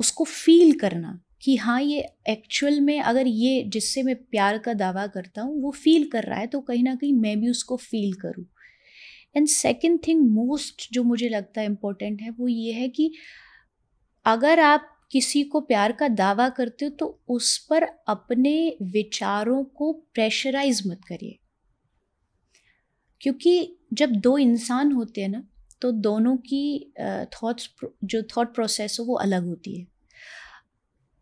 उसको फील करना कि हाँ ये एक्चुअल में अगर ये जिससे मैं प्यार का दावा करता हूँ वो फील कर रहा है तो कहीं ना कहीं मैं भी उसको फील करूँ एंड सेकेंड थिंग मोस्ट जो मुझे लगता है इम्पोर्टेंट है वो ये है कि अगर आप किसी को प्यार का दावा करते हो तो उस पर अपने विचारों को प्रेशराइज मत करिए क्योंकि जब दो इंसान होते हैं ना तो दोनों की थॉट्स जो थॉट प्रोसेस हो वो अलग होती है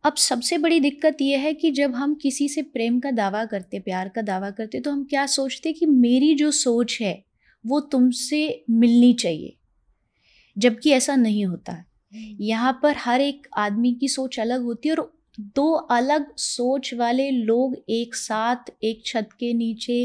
अब सबसे बड़ी दिक्कत यह है कि जब हम किसी से प्रेम का दावा करते प्यार का दावा करते तो हम क्या सोचते कि मेरी जो सोच है वो तुमसे मिलनी चाहिए जबकि ऐसा नहीं होता हम्म। यहाँ पर हर एक आदमी की सोच अलग होती है और दो अलग सोच वाले लोग एक साथ एक छत के नीचे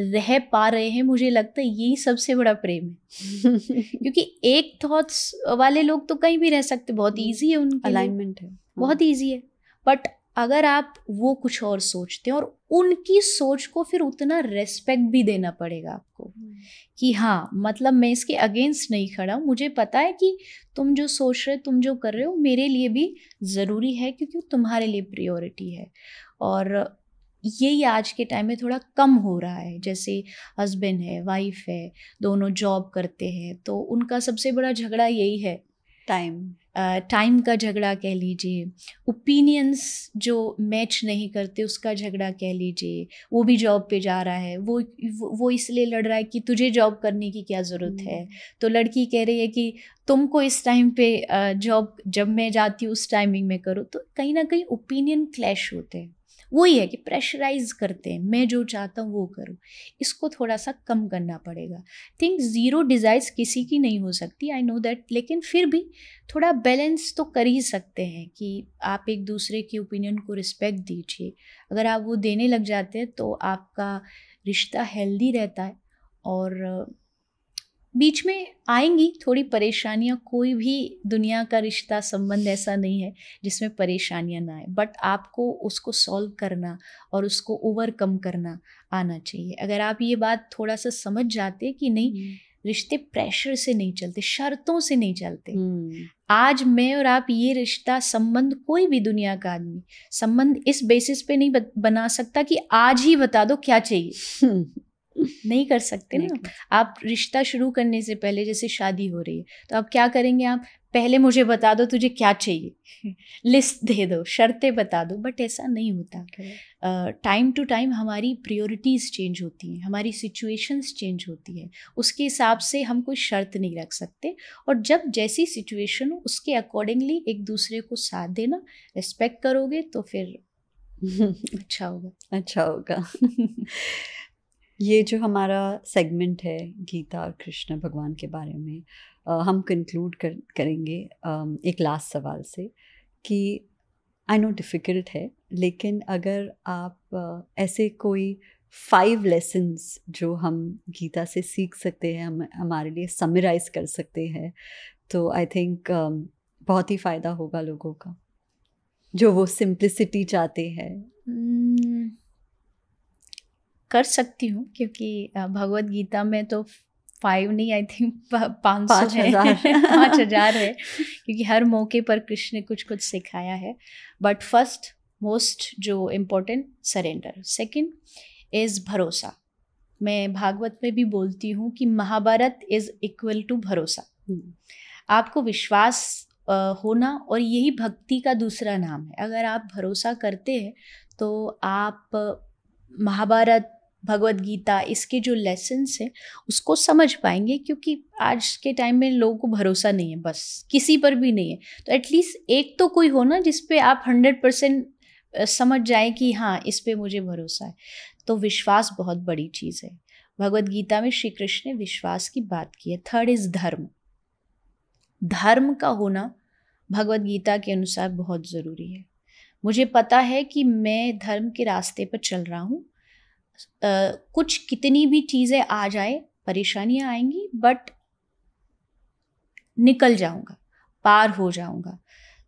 रह पा रहे हैं मुझे लगता है यही सबसे बड़ा प्रेम है [LAUGHS] क्योंकि एक थॉट्स वाले लोग तो कहीं भी रह सकते बहुत ईजी हम्म। है उनका अलाइनमेंट है बहुत ईजी हाँ। है बट अगर आप वो कुछ और सोचते हैं और उनकी सोच को फिर उतना रेस्पेक्ट भी देना पड़ेगा आपको कि हाँ मतलब मैं इसके अगेंस्ट नहीं खड़ा हूँ मुझे पता है कि तुम जो सोच रहे हो तुम जो कर रहे हो मेरे लिए भी ज़रूरी है क्योंकि तुम्हारे लिए प्रियोरिटी है और यही आज के टाइम में थोड़ा कम हो रहा है जैसे हस्बैंड है वाइफ है दोनों जॉब करते हैं तो उनका सबसे बड़ा झगड़ा यही है टाइम टाइम का झगड़ा कह लीजिए ओपिनियंस जो मैच नहीं करते उसका झगड़ा कह लीजिए वो भी जॉब पे जा रहा है वो वो इसलिए लड़ रहा है कि तुझे जॉब करने की क्या ज़रूरत है हम्म। तो लड़की कह रही है कि तुमको इस टाइम पे जॉब जब मैं जाती हूँ उस टाइमिंग में करो तो कहीं ना कहीं ओपिनियन क्लैश होते हैं वही है कि प्रेशराइज करते हैं मैं जो चाहता हूँ वो करूँ इसको थोड़ा सा कम करना पड़ेगा थिंक ज़ीरो डिज़ायर्स किसी की नहीं हो सकती आई नो दैट लेकिन फिर भी थोड़ा बैलेंस तो कर ही सकते हैं कि आप एक दूसरे के ओपिनियन को रिस्पेक्ट दीजिए अगर आप वो देने लग जाते हैं तो आपका रिश्ता हेल्दी रहता है और बीच में आएंगी थोड़ी परेशानियाँ कोई भी दुनिया का रिश्ता संबंध ऐसा नहीं है जिसमें परेशानियाँ ना आए बट आपको उसको सॉल्व करना और उसको ओवरकम करना आना चाहिए अगर आप ये बात थोड़ा सा समझ जाते कि नहीं हम्म। रिश्ते प्रेशर से नहीं चलते शर्तों से नहीं चलते हम्म। आज मैं और आप ये रिश्ता संबंध कोई भी दुनिया का आदमी संबंध इस बेसिस पे नहीं बना सकता कि आज ही बता दो क्या चाहिए [LAUGHS] नहीं कर सकते ना आप रिश्ता शुरू करने से पहले जैसे शादी हो रही है तो आप क्या करेंगे आप पहले मुझे बता दो तुझे क्या चाहिए [LAUGHS] लिस्ट दे दो शर्तें बता दो बट ऐसा नहीं होता टाइम टू टाइम हमारी प्रियोरिटीज़ चेंज होती हैं हमारी सिचुएशंस चेंज होती है उसके हिसाब से हम कोई शर्त नहीं रख सकते और जब जैसी सिचुएशन हो उसके अकॉर्डिंगली एक दूसरे को साथ देना रिस्पेक्ट करोगे तो फिर [LAUGHS] अच्छा होगा अच्छा होगा ये जो हमारा सेगमेंट है गीता और कृष्ण भगवान के बारे में आ, हम कंक्लूड कर करेंगे आ, एक लास्ट सवाल से कि आई नो डिफ़िकल्ट है लेकिन अगर आप आ, ऐसे कोई फाइव लेसन्स जो हम गीता से सीख सकते हैं हम हमारे लिए समराइज कर सकते हैं तो आई थिंक बहुत ही फ़ायदा होगा लोगों का जो वो सिंप्लिसिटी चाहते हैं hmm. कर सकती हूँ क्योंकि भगवत गीता में तो फाइव नहीं आई थिंक [LAUGHS] पाँच सौ है [LAUGHS] पाँच हजार है क्योंकि हर मौके पर कृष्ण ने कुछ कुछ सिखाया है बट फर्स्ट मोस्ट जो इम्पोर्टेंट सरेंडर सेकेंड इज़ भरोसा मैं भागवत में भी बोलती हूँ कि महाभारत इज़ इक्वल टू भरोसा हम्म। आपको विश्वास होना और यही भक्ति का दूसरा नाम है अगर आप भरोसा करते हैं तो आप महाभारत भगवत गीता इसके जो लेसन्स हैं उसको समझ पाएंगे क्योंकि आज के टाइम में लोगों को भरोसा नहीं है बस किसी पर भी नहीं है तो एटलीस्ट एक तो कोई हो ना जिसपे आप हंड्रेड परसेंट समझ जाए कि हाँ इस पर मुझे भरोसा है तो विश्वास बहुत बड़ी चीज़ है भगवत गीता में श्री कृष्ण ने विश्वास की बात की है थर्ड इज धर्म धर्म का होना भगवत गीता के अनुसार बहुत ज़रूरी है मुझे पता है कि मैं धर्म के रास्ते पर चल रहा हूँ कुछ कितनी भी चीज़ें आ जाए परेशानियां आएंगी बट निकल जाऊंगा पार हो जाऊंगा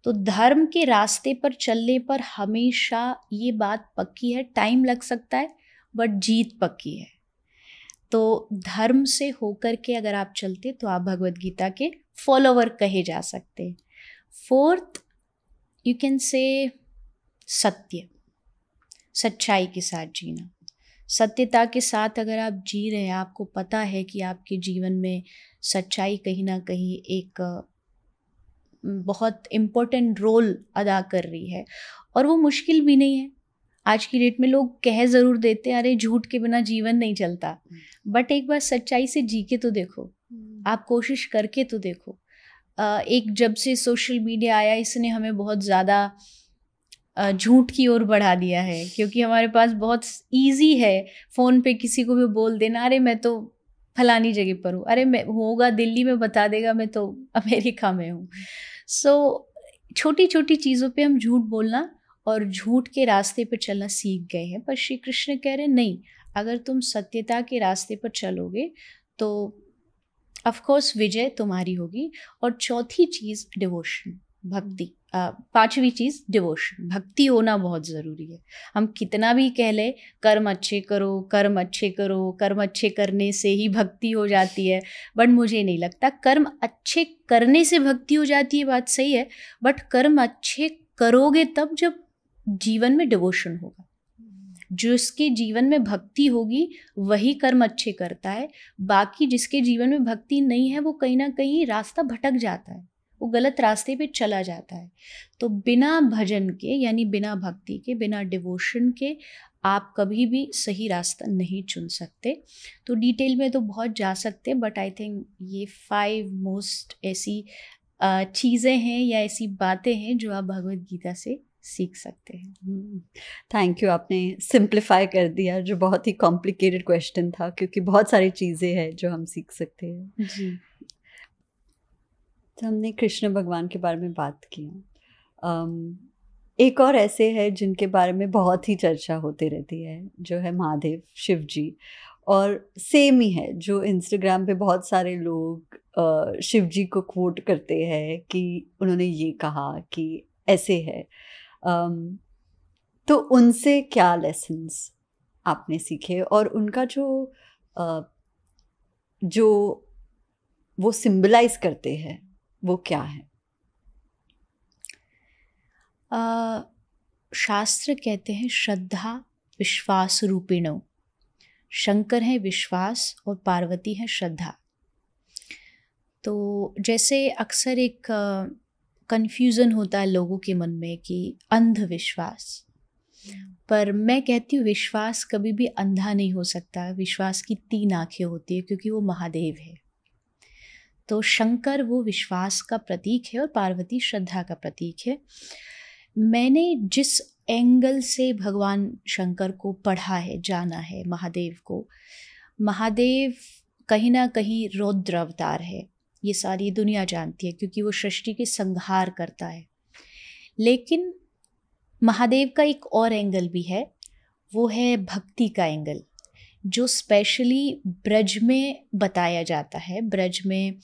तो धर्म के रास्ते पर चलने पर हमेशा ये बात पक्की है टाइम लग सकता है बट जीत पक्की है तो धर्म से होकर के अगर आप चलते तो आप भगवत गीता के फॉलोवर कहे जा सकते हैं फोर्थ यू कैन से सत्य सच्चाई के साथ जीना सत्यता के साथ अगर आप जी रहे हैं आपको पता है कि आपके जीवन में सच्चाई कहीं ना कहीं एक बहुत इम्पोर्टेंट रोल अदा कर रही है और वो मुश्किल भी नहीं है आज की डेट में लोग कह ज़रूर देते हैं अरे झूठ के बिना जीवन नहीं चलता बट हम्म। एक बार सच्चाई से जी के तो देखो हम्म। आप कोशिश करके तो देखो एक जब से सोशल मीडिया आया इसने हमें बहुत ज़्यादा झूठ की ओर बढ़ा दिया है क्योंकि हमारे पास बहुत इजी है फ़ोन पे किसी को भी बोल देना अरे मैं तो फलानी जगह पर हूँ अरे मैं होगा दिल्ली में बता देगा मैं तो अमेरिका में हूँ सो so, छोटी छोटी चीज़ों पे हम झूठ बोलना और झूठ के रास्ते पर चलना सीख गए हैं पर श्री कृष्ण कह रहे नहीं अगर तुम सत्यता के रास्ते पर चलोगे तो ऑफ कोर्स विजय तुम्हारी होगी और चौथी चीज़ डिवोशन भक्ति पांचवी चीज़ डिवोशन भक्ति होना बहुत ज़रूरी है हम कितना भी कह लें कर्म अच्छे करो कर्म अच्छे करो कर्म अच्छे करने से ही भक्ति हो जाती है बट मुझे नहीं लगता कर्म अच्छे करने से भक्ति हो जाती है बात सही है बट कर्म अच्छे करोगे तब जब जीवन में डिवोशन होगा जिसके जीवन में भक्ति होगी वही कर्म अच्छे करता है बाकी जिसके जीवन में भक्ति नहीं है वो कहीं ना कहीं रास्ता भटक जाता है वो गलत रास्ते पे चला जाता है तो बिना भजन के यानी बिना भक्ति के बिना डिवोशन के आप कभी भी सही रास्ता नहीं चुन सकते तो डिटेल में तो बहुत जा सकते बट आई थिंक ये फाइव मोस्ट ऐसी चीज़ें हैं या ऐसी बातें हैं जो आप भगवत गीता से सीख सकते हैं थैंक हम्म। यू आपने सिंप्लीफाई कर दिया जो बहुत ही कॉम्प्लिकेटेड क्वेश्चन था क्योंकि बहुत सारी चीज़ें हैं जो हम सीख सकते हैं जी तो हमने कृष्ण भगवान के बारे में बात की एक और ऐसे है जिनके बारे में बहुत ही चर्चा होती रहती है जो है महादेव शिव जी और सेम ही है जो इंस्टाग्राम पे बहुत सारे लोग शिव जी को कोट करते हैं कि उन्होंने ये कहा कि ऐसे है तो उनसे क्या लेसन्स आपने सीखे और उनका जो जो वो सिम्बलाइज करते हैं वो क्या है आ, शास्त्र कहते हैं श्रद्धा विश्वास रूपिणो शंकर है विश्वास और पार्वती है श्रद्धा तो जैसे अक्सर एक कन्फ्यूज़न होता है लोगों के मन में कि अंधविश्वास पर मैं कहती हूँ विश्वास कभी भी अंधा नहीं हो सकता विश्वास की तीन आँखें होती है क्योंकि वो महादेव है तो शंकर वो विश्वास का प्रतीक है और पार्वती श्रद्धा का प्रतीक है मैंने जिस एंगल से भगवान शंकर को पढ़ा है जाना है महादेव को महादेव कहीं ना कहीं रौद्र अवतार है ये सारी दुनिया जानती है क्योंकि वो सृष्टि के संहार करता है लेकिन महादेव का एक और एंगल भी है वो है भक्ति का एंगल जो स्पेशली ब्रज में बताया जाता है ब्रज में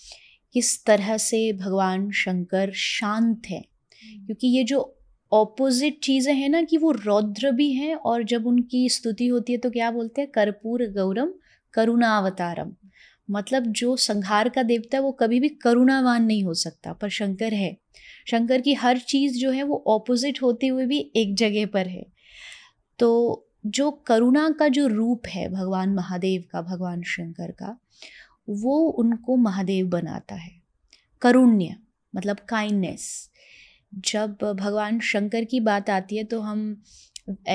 किस तरह से भगवान शंकर शांत हैं क्योंकि ये जो ऑपोजिट चीज़ें हैं ना कि वो रौद्र भी हैं और जब उनकी स्तुति होती है तो क्या बोलते हैं कर्पूर गौरम करुणा अवतारम मतलब जो संहार का देवता है वो कभी भी करुणावान नहीं हो सकता पर शंकर है शंकर की हर चीज़ जो है वो ऑपोजिट होते हुए भी एक जगह पर है तो जो करुणा का जो रूप है भगवान महादेव का भगवान शंकर का वो उनको महादेव बनाता है करुण्य मतलब काइंडनेस जब भगवान शंकर की बात आती है तो हम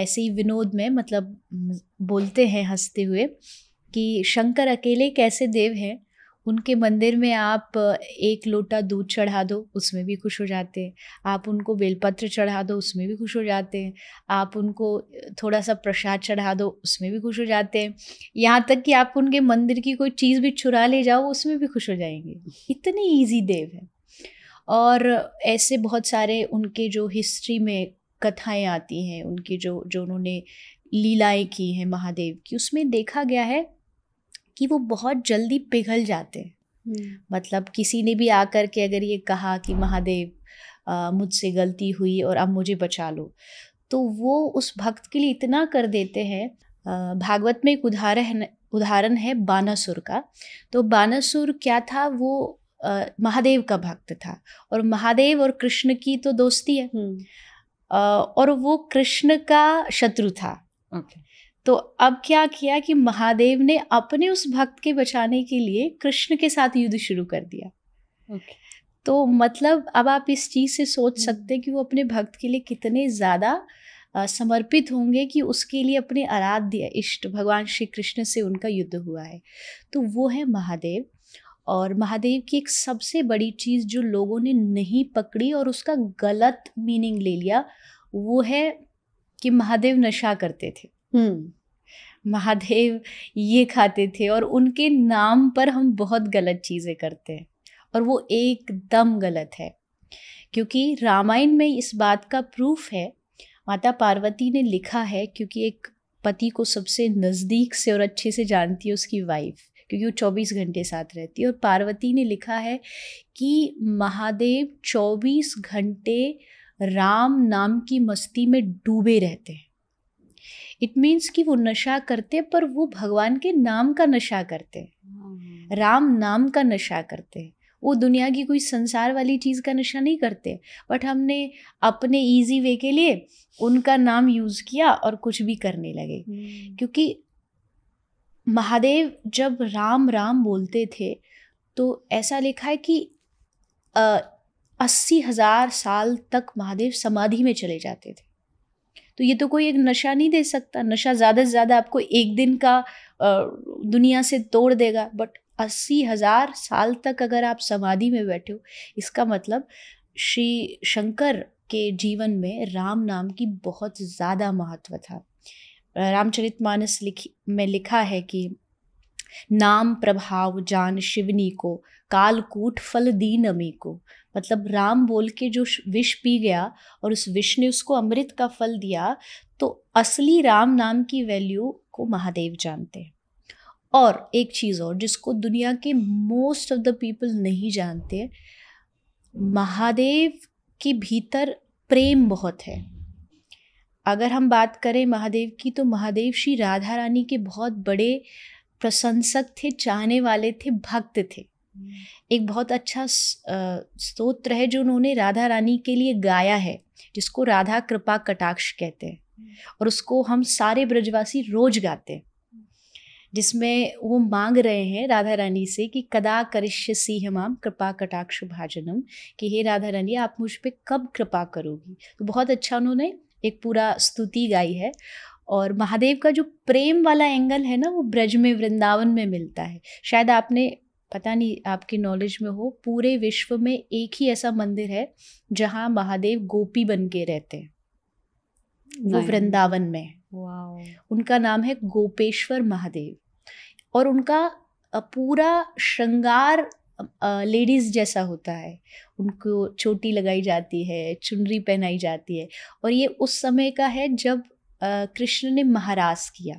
ऐसे ही विनोद में मतलब बोलते हैं हंसते हुए कि शंकर अकेले कैसे देव हैं उनके मंदिर में आप एक लोटा दूध चढ़ा दो उसमें भी खुश हो जाते हैं आप उनको बेलपत्र चढ़ा दो उसमें भी खुश हो जाते हैं आप उनको थोड़ा सा प्रसाद चढ़ा दो उसमें भी खुश हो जाते हैं यहाँ तक कि आप उनके मंदिर की कोई चीज़ भी चुरा ले जाओ उसमें भी खुश हो जाएंगे इतने ईजी देव हैं और ऐसे बहुत सारे उनके जो हिस्ट्री में कथाएं आती हैं उनकी जो जो उन्होंने लीलाएं की हैं महादेव की उसमें देखा गया है कि वो बहुत जल्दी पिघल जाते हैं हम्म। मतलब किसी ने भी आकर के अगर ये कहा कि महादेव मुझसे गलती हुई और अब मुझे बचा लो तो वो उस भक्त के लिए इतना कर देते हैं भागवत में एक उदाहरण उदाहरण है बानासुर का तो बानासुर क्या था वो आ, महादेव का भक्त था और महादेव और कृष्ण की तो दोस्ती है आ, हम्म। और वो कृष्ण का शत्रु था okay. तो अब क्या किया कि महादेव ने अपने उस भक्त के बचाने के लिए कृष्ण के साथ युद्ध शुरू कर दिया okay. तो मतलब अब आप इस चीज़ से सोच hmm. सकते कि वो अपने भक्त के लिए कितने ज़्यादा समर्पित होंगे कि उसके लिए अपने आराध्य इष्ट भगवान श्री कृष्ण से उनका युद्ध हुआ है तो वो है महादेव और महादेव की एक सबसे बड़ी चीज़ जो लोगों ने नहीं पकड़ी और उसका गलत मीनिंग ले लिया वो है कि महादेव नशा करते थे हम्म। महादेव ये खाते थे और उनके नाम पर हम बहुत गलत चीज़ें करते हैं और वो एकदम गलत है क्योंकि रामायण में इस बात का प्रूफ है माता पार्वती ने लिखा है क्योंकि एक पति को सबसे नज़दीक से और अच्छे से जानती है उसकी वाइफ क्योंकि वो चौबीस घंटे साथ रहती है और पार्वती ने लिखा है कि महादेव चौबीस घंटे राम नाम की मस्ती में डूबे रहते हैं इट मीन्स कि वो नशा करते पर वो भगवान के नाम का नशा करते हाँ। राम नाम का नशा करते वो दुनिया की कोई संसार वाली चीज़ का नशा नहीं करते बट हमने अपने इजी वे के लिए उनका नाम यूज़ किया और कुछ भी करने लगे हम्म। क्योंकि महादेव जब राम राम बोलते थे तो ऐसा लिखा है कि अस्सी हज़ार साल तक महादेव समाधि में चले जाते थे तो ये तो कोई एक नशा नहीं दे सकता नशा ज़्यादा से ज़्यादा आपको एक दिन का दुनिया से तोड़ देगा बट अस्सी हज़ार साल तक अगर आप समाधि में बैठे हो इसका मतलब श्री शंकर के जीवन में राम नाम की बहुत ज़्यादा महत्व था रामचरित मानस लिखी में लिखा है कि नाम प्रभाव जान शिवनी को कालकूट फल दीन अमी को मतलब राम बोल के जो विष पी गया और उस विष ने उसको अमृत का फल दिया तो असली राम नाम की वैल्यू को महादेव जानते हैं और एक चीज़ और जिसको दुनिया के मोस्ट ऑफ द पीपल नहीं जानते महादेव के भीतर प्रेम बहुत है अगर हम बात करें महादेव की तो महादेव श्री राधा रानी के बहुत बड़े प्रशंसक थे चाहने वाले थे भक्त थे एक बहुत अच्छा स्तोत्र है जो उन्होंने राधा रानी के लिए गाया है जिसको राधा कृपा कटाक्ष कहते हैं और उसको हम सारे ब्रजवासी रोज गाते हैं जिसमें वो मांग रहे हैं राधा रानी से कि कदा करिष्य सी हमाम कृपा कटाक्ष भाजनम कि हे राधा रानी आप मुझ पर कब कृपा करोगी तो बहुत अच्छा उन्होंने एक पूरा स्तुति गाई है और महादेव का जो प्रेम वाला एंगल है ना वो ब्रज में वृंदावन में मिलता है शायद आपने पता नहीं आपकी नॉलेज में हो पूरे विश्व में एक ही ऐसा मंदिर है जहाँ महादेव गोपी बन के रहते हैं वो वृंदावन में उनका नाम है गोपेश्वर महादेव और उनका पूरा श्रृंगार लेडीज़ जैसा होता है उनको चोटी लगाई जाती है चुनरी पहनाई जाती है और ये उस समय का है जब कृष्ण ने महाराज किया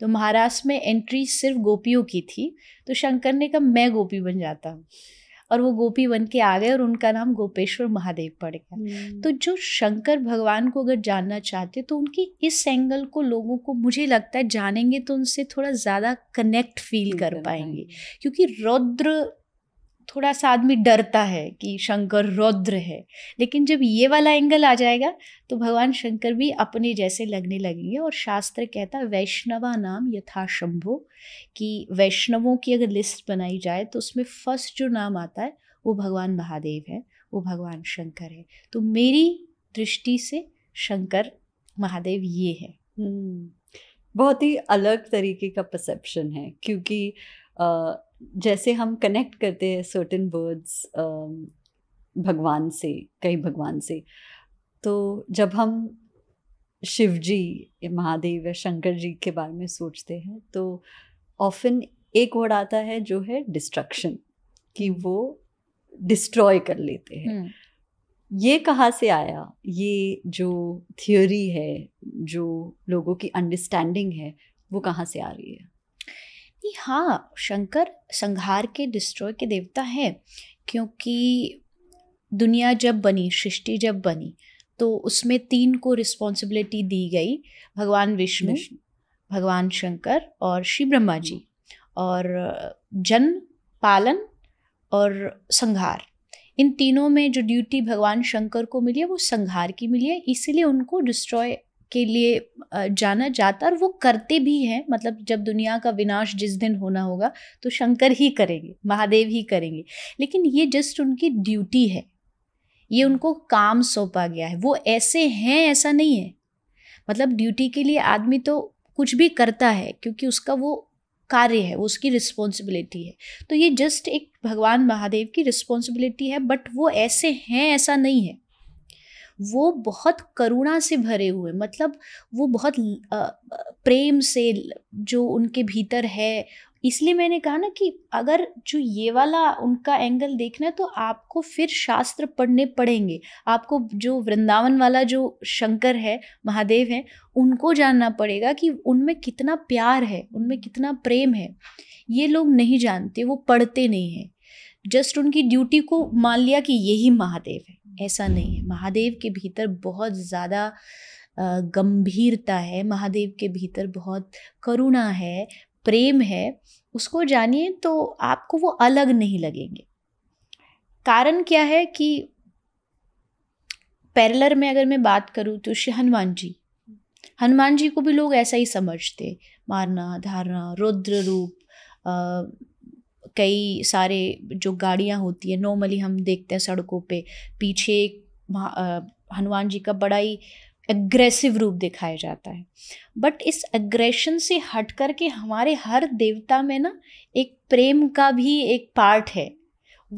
तो महाराष्ट्र में एंट्री सिर्फ गोपियों की थी तो शंकर ने कहा मैं गोपी बन जाता हूँ और वो गोपी बन के आ गए और उनका नाम गोपेश्वर महादेव पड़ गया हम्म। तो जो शंकर भगवान को अगर जानना चाहते तो उनकी इस एंगल को लोगों को मुझे लगता है जानेंगे तो उनसे थोड़ा ज़्यादा कनेक्ट फील कर पाएंगे क्योंकि रौद्र थोड़ा सा आदमी डरता है कि शंकर रौद्र है लेकिन जब ये वाला एंगल आ जाएगा तो भगवान शंकर भी अपने जैसे लगने लगेंगे और शास्त्र कहता है वैष्णवा नाम यथाशंभो कि वैष्णवों की अगर लिस्ट बनाई जाए तो उसमें फर्स्ट जो नाम आता है वो भगवान महादेव है वो भगवान शंकर है तो मेरी दृष्टि से शंकर महादेव ये है हम्म। बहुत ही अलग तरीके का परसेप्शन है क्योंकि जैसे हम कनेक्ट करते हैं सर्टन वर्ड्स भगवान से कई भगवान से तो जब हम शिव जी महादेव या शंकर जी के बारे में सोचते हैं तो ऑफन एक वर्ड आता है जो है डिस्ट्रक्शन कि हम्म। वो डिस्ट्रॉय कर लेते हैं हम्म। ये कहाँ से आया ये जो थियोरी है जो लोगों की अंडरस्टैंडिंग है वो कहाँ से आ रही है कि हाँ शंकर संहार के डिस्ट्रॉय के देवता हैं क्योंकि दुनिया जब बनी सृष्टि जब बनी तो उसमें तीन को रिस्पॉन्सिबिलिटी दी गई भगवान विष्णु भगवान शंकर और श्री ब्रह्मा जी और जन्म पालन और संहार इन तीनों में जो ड्यूटी भगवान शंकर को मिली है वो संहार की मिली है इसीलिए उनको डिस्ट्रॉय के लिए जाना जाता और वो करते भी हैं मतलब जब दुनिया का विनाश जिस दिन होना होगा तो शंकर ही करेंगे महादेव ही करेंगे लेकिन ये जस्ट उनकी ड्यूटी है ये उनको काम सौंपा गया है वो ऐसे हैं ऐसा नहीं है मतलब ड्यूटी के लिए आदमी तो कुछ भी करता है क्योंकि उसका वो कार्य है वो उसकी रिस्पॉन्सिबिलिटी है तो ये जस्ट एक भगवान महादेव की रिस्पॉन्सिबिलिटी है बट वो ऐसे हैं ऐसा नहीं है वो बहुत करुणा से भरे हुए मतलब वो बहुत प्रेम से जो उनके भीतर है इसलिए मैंने कहा ना कि अगर जो ये वाला उनका एंगल देखना है तो आपको फिर शास्त्र पढ़ने पड़ेंगे आपको जो वृंदावन वाला जो शंकर है महादेव है उनको जानना पड़ेगा कि उनमें कितना प्यार है उनमें कितना प्रेम है ये लोग नहीं जानते वो पढ़ते नहीं हैं जस्ट उनकी ड्यूटी को मान लिया कि यही महादेव है ऐसा नहीं है महादेव के भीतर बहुत ज़्यादा गंभीरता है महादेव के भीतर बहुत करुणा है प्रेम है उसको जानिए तो आपको वो अलग नहीं लगेंगे कारण क्या है कि पैरलर में अगर मैं बात करूँ तो श्री हनुमान जी हनुमान जी को भी लोग ऐसा ही समझते मारना धारना रुद्र रूप कई सारे जो गाड़ियाँ होती है नॉर्मली हम देखते हैं सड़कों पे पीछे हनुमान जी का बड़ा ही एग्रेसिव रूप दिखाया जाता है बट इस एग्रेशन से हट कर के हमारे हर देवता में ना एक प्रेम का भी एक पार्ट है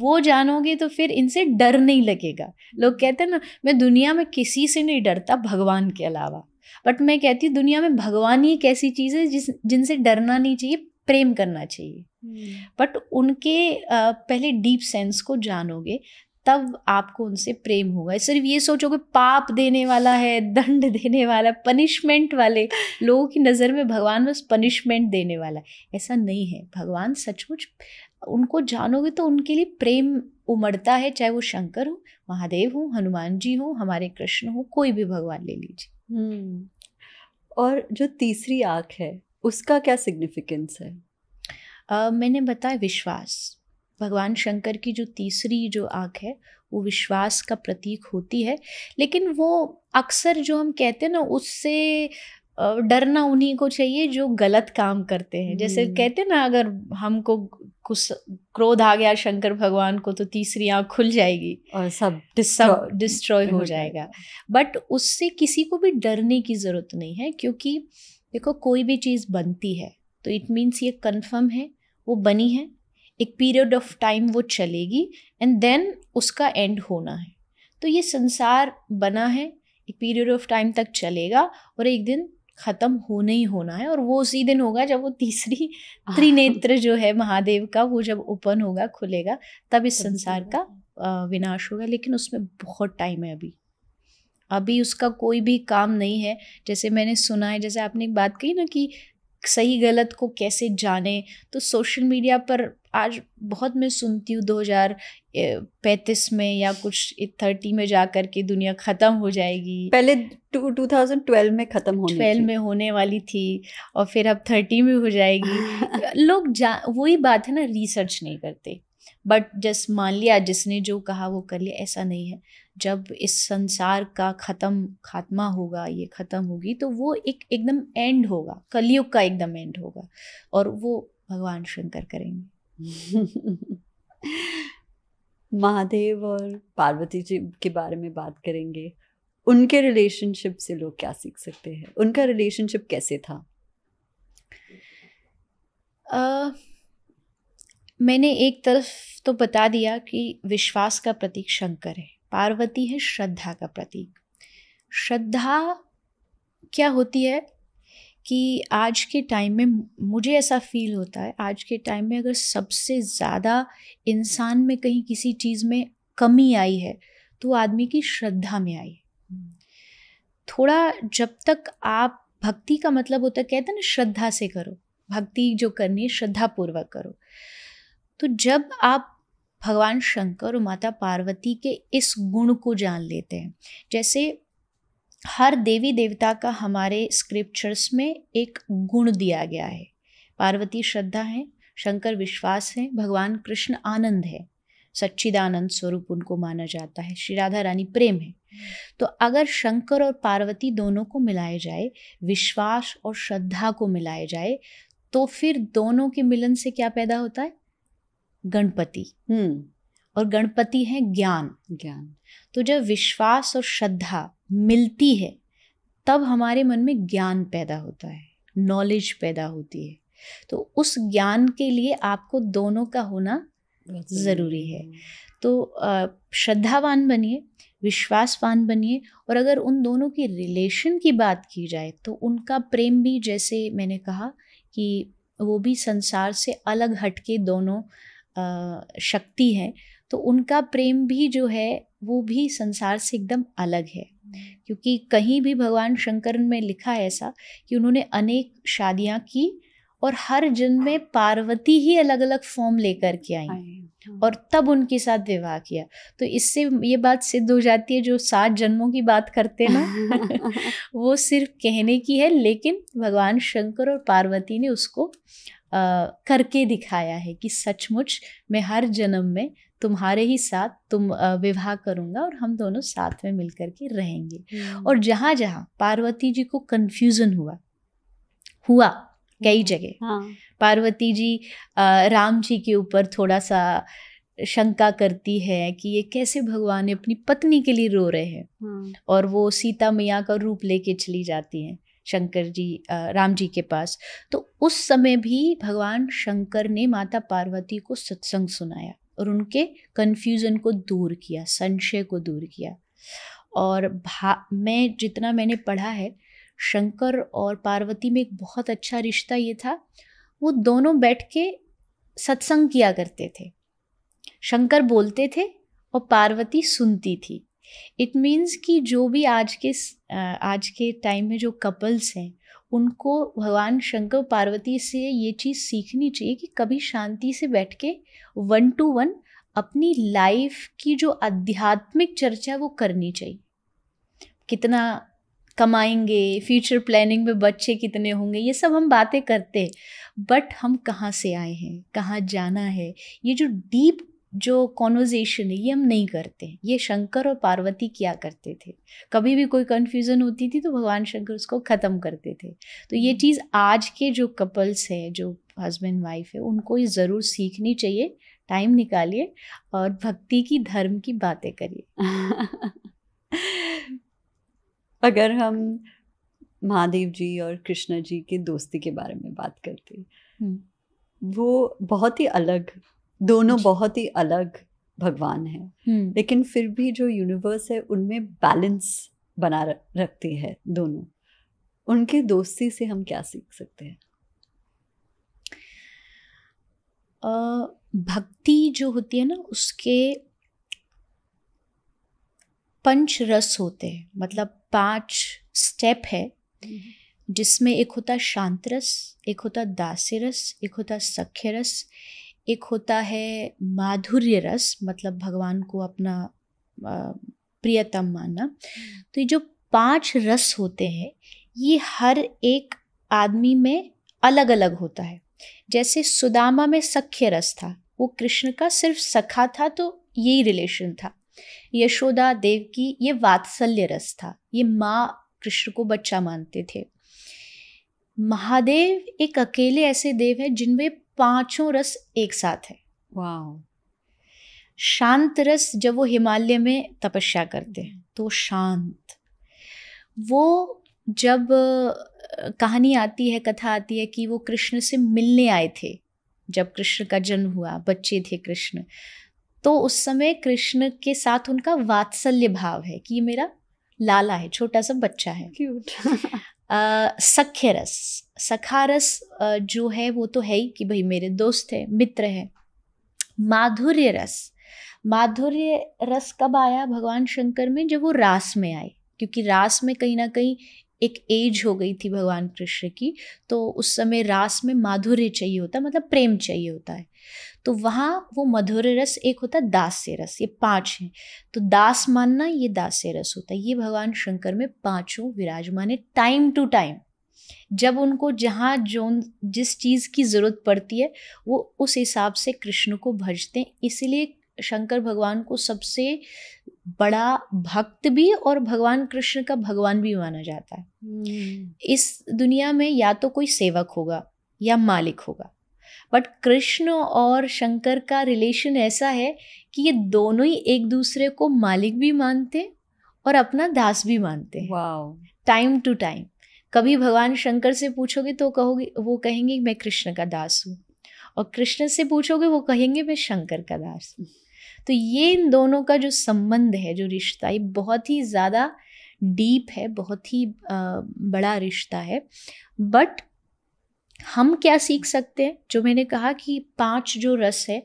वो जानोगे तो फिर इनसे डर नहीं लगेगा लोग कहते हैं ना मैं दुनिया में किसी से नहीं डरता भगवान के अलावा बट मैं कहती हूँ दुनिया में भगवान ही एक ऐसी चीज़ है जिस जिनसे डरना नहीं चाहिए प्रेम करना चाहिए हम्म। बट उनके पहले डीप सेंस को जानोगे तब आपको उनसे प्रेम होगा सिर्फ ये सोचोगे पाप देने वाला है दंड देने वाला पनिशमेंट वाले लोगों की नज़र में भगवान बस पनिशमेंट देने वाला ऐसा नहीं है भगवान सचमुच उनको जानोगे तो उनके लिए प्रेम उमड़ता है चाहे वो शंकर हो महादेव हो हनुमान जी हो हमारे कृष्ण हो कोई भी भगवान ले लीजिए हम्म। और जो तीसरी आँख है उसका क्या सिग्निफिकेंस है uh, मैंने बताया विश्वास भगवान शंकर की जो तीसरी जो आँख है वो विश्वास का प्रतीक होती है लेकिन वो अक्सर जो हम कहते हैं ना उससे डरना उन्हीं को चाहिए जो गलत काम करते हैं जैसे हम्म। कहते हैं ना अगर हमको कुछ क्रोध आ गया शंकर भगवान को तो तीसरी आँख खुल जाएगी और सब सब डिस्ट्रॉय हो जाएगा बट उससे किसी को भी डरने की ज़रूरत नहीं है क्योंकि देखो कोई भी चीज़ बनती है तो इट मीन्स ये कन्फर्म है वो बनी है एक पीरियड ऑफ टाइम वो चलेगी एंड देन उसका एंड होना है तो ये संसार बना है एक पीरियड ऑफ टाइम तक चलेगा और एक दिन ख़त्म होना ही होना है और वो उसी दिन होगा जब वो तीसरी [LAUGHS] त्रिनेत्र जो है महादेव का वो जब ओपन होगा खुलेगा तब इस तो संसार का विनाश होगा लेकिन उसमें बहुत टाइम है अभी अभी उसका कोई भी काम नहीं है जैसे मैंने सुना है जैसे आपने एक बात कही ना कि सही गलत को कैसे जाने तो सोशल मीडिया पर आज बहुत मैं सुनती हूँ दो हज़ार पैंतीस में या कुछ थर्टी में जा कर के दुनिया ख़त्म हो जाएगी पहले टू ट्वेल्व में ख़त्म हो ट्वेल्व में होने वाली थी और फिर अब थर्टी में हो जाएगी [LAUGHS] लोग जा वही बात है ना रिसर्च नहीं करते बट जस मान लिया जिसने जो कहा वो कर लिया ऐसा नहीं है जब इस संसार का ख़त्म खात्मा होगा ये ख़त्म होगी तो वो एक एकदम एंड होगा कलयुग का एकदम एंड होगा और वो भगवान शंकर करेंगे [LAUGHS] महादेव और पार्वती जी के बारे में बात करेंगे उनके रिलेशनशिप से लोग क्या सीख सकते हैं उनका रिलेशनशिप कैसे था uh, मैंने एक तरफ तो बता दिया कि विश्वास का प्रतीक शंकर है पार्वती है श्रद्धा का प्रतीक श्रद्धा क्या होती है कि आज के टाइम में मुझे ऐसा फील होता है आज के टाइम में अगर सबसे ज़्यादा इंसान में कहीं किसी चीज़ में कमी आई है तो आदमी की श्रद्धा में आई थोड़ा जब तक आप भक्ति का मतलब होता है कहते हैं ना श्रद्धा से करो भक्ति जो करनी है श्रद्धापूर्वक करो तो जब आप भगवान शंकर और माता पार्वती के इस गुण को जान लेते हैं जैसे हर देवी देवता का हमारे स्क्रिप्चर्स में एक गुण दिया गया है पार्वती श्रद्धा है शंकर विश्वास है भगवान कृष्ण आनंद है सच्चिदानंद स्वरूप उनको माना जाता है श्री राधा रानी प्रेम है तो अगर शंकर और पार्वती दोनों को मिलाए जाए विश्वास और श्रद्धा को मिलाए जाए तो फिर दोनों के मिलन से क्या पैदा होता है गणपति हम्म। और गणपति है ज्ञान ज्ञान तो जब विश्वास और श्रद्धा मिलती है तब हमारे मन में ज्ञान पैदा होता है नॉलेज पैदा होती है तो उस ज्ञान के लिए आपको दोनों का होना ज़रूरी है तो श्रद्धावान बनिए विश्वासवान बनिए और अगर उन दोनों की रिलेशन की बात की जाए तो उनका प्रेम भी जैसे मैंने कहा कि वो भी संसार से अलग हटके दोनों शक्ति है तो उनका प्रेम भी जो है वो भी संसार से एकदम अलग है क्योंकि कहीं भी भगवान शंकर में लिखा है ऐसा कि उन्होंने अनेक शादियाँ की और हर जन्म में पार्वती ही अलग अलग फॉर्म लेकर के आई हाँ। और तब उनके साथ विवाह किया तो इससे ये बात सिद्ध हो जाती है जो सात जन्मों की बात करते हैं ना [LAUGHS] वो सिर्फ कहने की है लेकिन भगवान शंकर और पार्वती ने उसको करके दिखाया है कि सचमुच मैं हर जन्म में तुम्हारे ही साथ तुम विवाह करूंगा और हम दोनों साथ में मिलकर के रहेंगे हम्म। और जहाँ जहाँ पार्वती जी को कन्फ्यूज़न हुआ हुआ कई हम्म। जगह हाँ। पार्वती जी राम जी के ऊपर थोड़ा सा शंका करती है कि ये कैसे भगवान अपनी पत्नी के लिए रो रहे हैं हाँ। और वो सीता मैया का रूप लेके चली जाती हैं शंकर जी राम जी के पास तो उस समय भी भगवान शंकर ने माता पार्वती को सत्संग सुनाया और उनके कन्फ्यूज़न को दूर किया संशय को दूर किया और भा मैं जितना मैंने पढ़ा है शंकर और पार्वती में एक बहुत अच्छा रिश्ता ये था वो दोनों बैठ के सत्संग किया करते थे शंकर बोलते थे और पार्वती सुनती थी इट मीन्स कि जो भी आज के आज के टाइम में जो कपल्स हैं उनको भगवान शंकर पार्वती से ये चीज़ सीखनी चाहिए कि कभी शांति से बैठ के वन टू वन अपनी लाइफ की जो आध्यात्मिक चर्चा वो करनी चाहिए कितना कमाएंगे फ्यूचर प्लानिंग में बच्चे कितने होंगे ये सब हम बातें करते हैं बट हम कहाँ से आए हैं कहाँ जाना है ये जो डीप जो कॉन्वर्जेशन है ये हम नहीं करते ये शंकर और पार्वती क्या करते थे कभी भी कोई कन्फ्यूज़न होती थी तो भगवान शंकर उसको ख़त्म करते थे तो ये हम्म। चीज़ आज के जो कपल्स हैं जो हस्बैंड वाइफ है उनको ये ज़रूर सीखनी चाहिए टाइम निकालिए और भक्ति की धर्म की बातें करिए [LAUGHS] अगर हम महादेव जी और कृष्णा जी की दोस्ती के बारे में बात करते हम्म। वो बहुत ही अलग दोनों बहुत ही अलग भगवान हैं हम्म। लेकिन फिर भी जो यूनिवर्स है उनमें बैलेंस बना रखती है दोनों उनके दोस्ती से हम क्या सीख सकते हैं भक्ति जो होती है ना उसके पंच रस होते हैं मतलब पांच स्टेप है जिसमें एक होता शांत रस एक होता दास्य रस एक होता सख्य रस एक होता है माधुर्य रस मतलब भगवान को अपना प्रियतम मानना हम्म। तो ये जो पांच रस होते हैं ये हर एक आदमी में अलग अलग होता है जैसे सुदामा में सख्य रस था वो कृष्ण का सिर्फ सखा था तो यही रिलेशन था यशोदा देव की ये वात्सल्य रस था ये माँ कृष्ण को बच्चा मानते थे महादेव एक अकेले ऐसे देव हैं जिनमें पांचों रस एक साथ है वाह शांत रस जब वो हिमालय में तपस्या करते हैं तो शांत वो जब कहानी आती है कथा आती है कि वो कृष्ण से मिलने आए थे जब कृष्ण का जन्म हुआ बच्चे थे कृष्ण तो उस समय कृष्ण के साथ उनका वात्सल्य भाव है कि ये मेरा लाला है छोटा सा बच्चा है क्यूट [LAUGHS] सख्य रस सखा रस जो है वो तो है ही कि भाई मेरे दोस्त हैं मित्र हैं माधुर्य रस माधुर्य रस कब आया भगवान शंकर में जब वो रास में आए क्योंकि रास में कहीं ना कहीं एक एज हो गई थी भगवान कृष्ण की तो उस समय रास में माधुर्य चाहिए होता मतलब प्रेम चाहिए होता है तो वहाँ वो मधुर रस एक होता है दास्य रस ये पांच हैं तो दास मानना ये दास्य रस होता है ये भगवान शंकर में पांचों विराजमान है टाइम टू टाइम जब उनको जहाँ जो जिस चीज़ की ज़रूरत पड़ती है वो उस हिसाब से कृष्ण को भजते हैं इसलिए शंकर भगवान को सबसे बड़ा भक्त भी और भगवान कृष्ण का भगवान भी माना जाता है hmm. इस दुनिया में या तो कोई सेवक होगा या मालिक होगा बट कृष्ण और शंकर का रिलेशन ऐसा है कि ये दोनों ही एक दूसरे को मालिक भी मानते और अपना दास भी मानते हैं टाइम टू टाइम कभी भगवान शंकर से पूछोगे तो कहोगे वो कहेंगे मैं कृष्ण का दास हूँ और कृष्ण से पूछोगे वो कहेंगे मैं शंकर का दास हूँ तो ये इन दोनों का जो संबंध है जो रिश्ता ये बहुत ही ज़्यादा डीप है बहुत ही बड़ा रिश्ता है बट हम क्या सीख सकते हैं जो मैंने कहा कि पांच जो रस है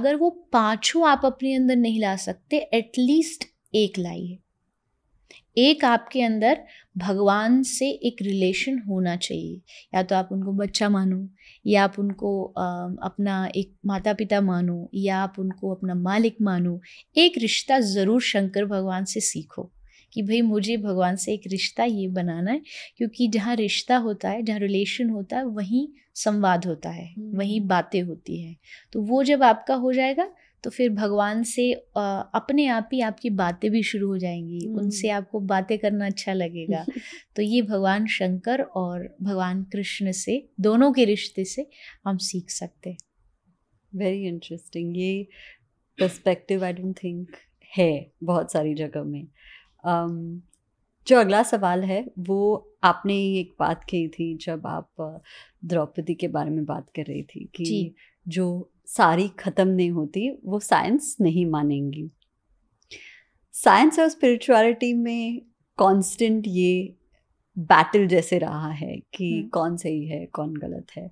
अगर वो पांचों आप अपने अंदर नहीं ला सकते एटलीस्ट एक लाइए एक आपके अंदर भगवान से एक रिलेशन होना चाहिए या तो आप उनको बच्चा मानो या आप उनको अपना एक माता पिता मानो या आप उनको अपना मालिक मानो एक रिश्ता ज़रूर शंकर भगवान से सीखो कि भाई मुझे भगवान से एक रिश्ता ये बनाना है क्योंकि जहाँ रिश्ता होता है जहाँ रिलेशन होता है वहीं संवाद होता है वहीं हम्म। बातें होती हैं तो वो जब आपका हो जाएगा तो फिर भगवान से अपने आप ही आपकी बातें भी शुरू हो जाएंगी हम्म। उनसे आपको बातें करना अच्छा लगेगा [LAUGHS] तो ये भगवान शंकर और भगवान कृष्ण से दोनों के रिश्ते से हम सीख सकते हैं वेरी इंटरेस्टिंग ये पर्सपेक्टिव आई डोंट थिंक है बहुत सारी जगह में um, जो अगला सवाल है वो आपने एक बात कही थी जब आप द्रौपदी के बारे में बात कर रही थी कि जो सारी ख़त्म नहीं होती वो साइंस नहीं मानेंगी साइंस और स्पिरिचुअलिटी में कांस्टेंट ये बैटल जैसे रहा है कि हम्म। कौन सही है कौन गलत है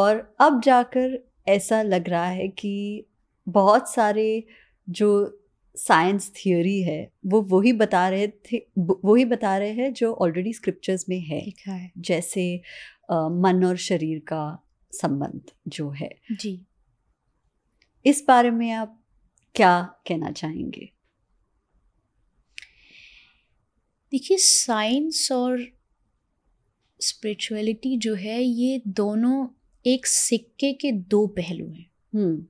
और अब जाकर ऐसा लग रहा है कि बहुत सारे जो साइंस थियोरी है वो वही बता रहे थे वही बता रहे हैं जो ऑलरेडी स्क्रिप्चर्स में है, है। जैसे आ, मन और शरीर का संबंध जो है जी इस बारे में आप क्या कहना चाहेंगे देखिए साइंस और स्पिरिचुअलिटी जो है ये दोनों एक सिक्के के दो पहलू हैं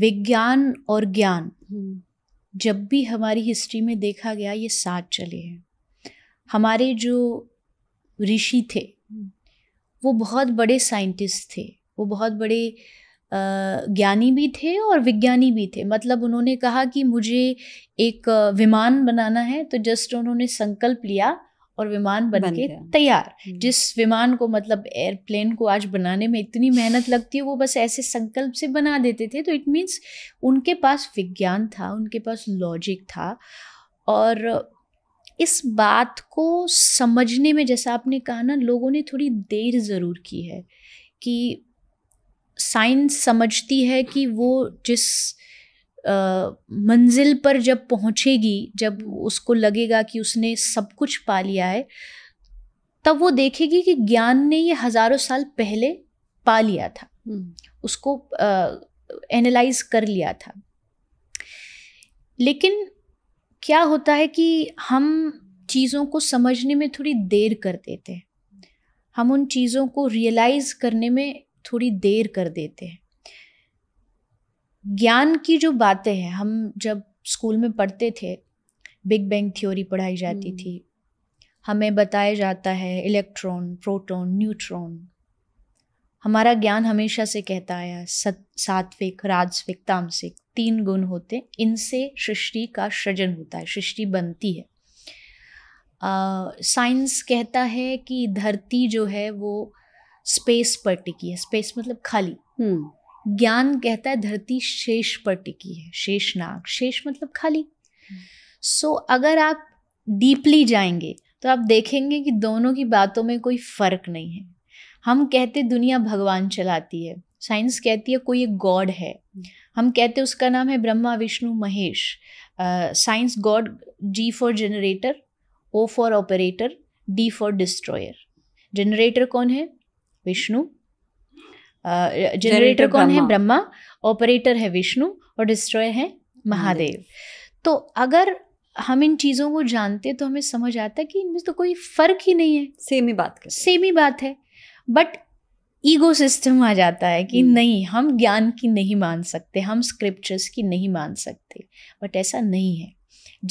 विज्ञान और ज्ञान जब भी हमारी हिस्ट्री में देखा गया ये साथ चले हैं हमारे जो ऋषि थे वो बहुत बड़े साइंटिस्ट थे वो बहुत बड़े ज्ञानी भी थे और विज्ञानी भी थे मतलब उन्होंने कहा कि मुझे एक विमान बनाना है तो जस्ट उन्होंने संकल्प लिया और विमान बन, बन के तैयार हम्म। जिस विमान को मतलब एयरप्लेन को आज बनाने में इतनी मेहनत लगती है वो बस ऐसे संकल्प से बना देते थे तो इट मीन्स उनके पास विज्ञान था उनके पास लॉजिक था और इस बात को समझने में जैसा आपने कहा ना लोगों ने थोड़ी देर ज़रूर की है कि साइंस समझती है कि वो जिस मंजिल पर जब पहुंचेगी जब उसको लगेगा कि उसने सब कुछ पा लिया है तब वो देखेगी कि ज्ञान ने ये हज़ारों साल पहले पा लिया था हम्म। उसको एनालाइज कर लिया था लेकिन क्या होता है कि हम चीज़ों को समझने में थोड़ी देर कर देते हैं हम उन चीज़ों को रियलाइज़ करने में थोड़ी देर कर देते हैं ज्ञान की जो बातें हैं हम जब स्कूल में पढ़ते थे बिग बैंग थ्योरी पढ़ाई जाती हम्म। थी हमें बताया जाता है इलेक्ट्रॉन प्रोटॉन न्यूट्रॉन हमारा ज्ञान हमेशा से कहता आया सत सात्विक राजस्विक तामसिक तीन गुण होते इनसे सृष्टि का सृजन होता है सृष्टि बनती है साइंस uh, कहता है कि धरती जो है वो स्पेस पर टिकी है स्पेस मतलब खाली हम्म। ज्ञान कहता है धरती शेष पर टिकी है शेष नाग शेष मतलब खाली सो so, अगर आप डीपली जाएंगे तो आप देखेंगे कि दोनों की बातों में कोई फर्क नहीं है हम कहते दुनिया भगवान चलाती है साइंस कहती है कोई एक गॉड है हम कहते उसका नाम है Brahma Vishnu Mahesh science god G for generator O for operator D for destroyer generator कौन है विष्णु जनरेटर कौन है ब्रह्मा ऑपरेटर है विष्णु और डिस्ट्रॉयर है महादेव तो अगर हम इन चीज़ों को जानते तो हमें समझ आता कि इनमें तो कोई फ़र्क ही नहीं है सेम ही बात सेम ही बात है बट ईगो सिस्टम आ जाता है कि hmm. नहीं हम ज्ञान की नहीं मान सकते हम स्क्रिप्चर्स की नहीं मान सकते बट ऐसा नहीं है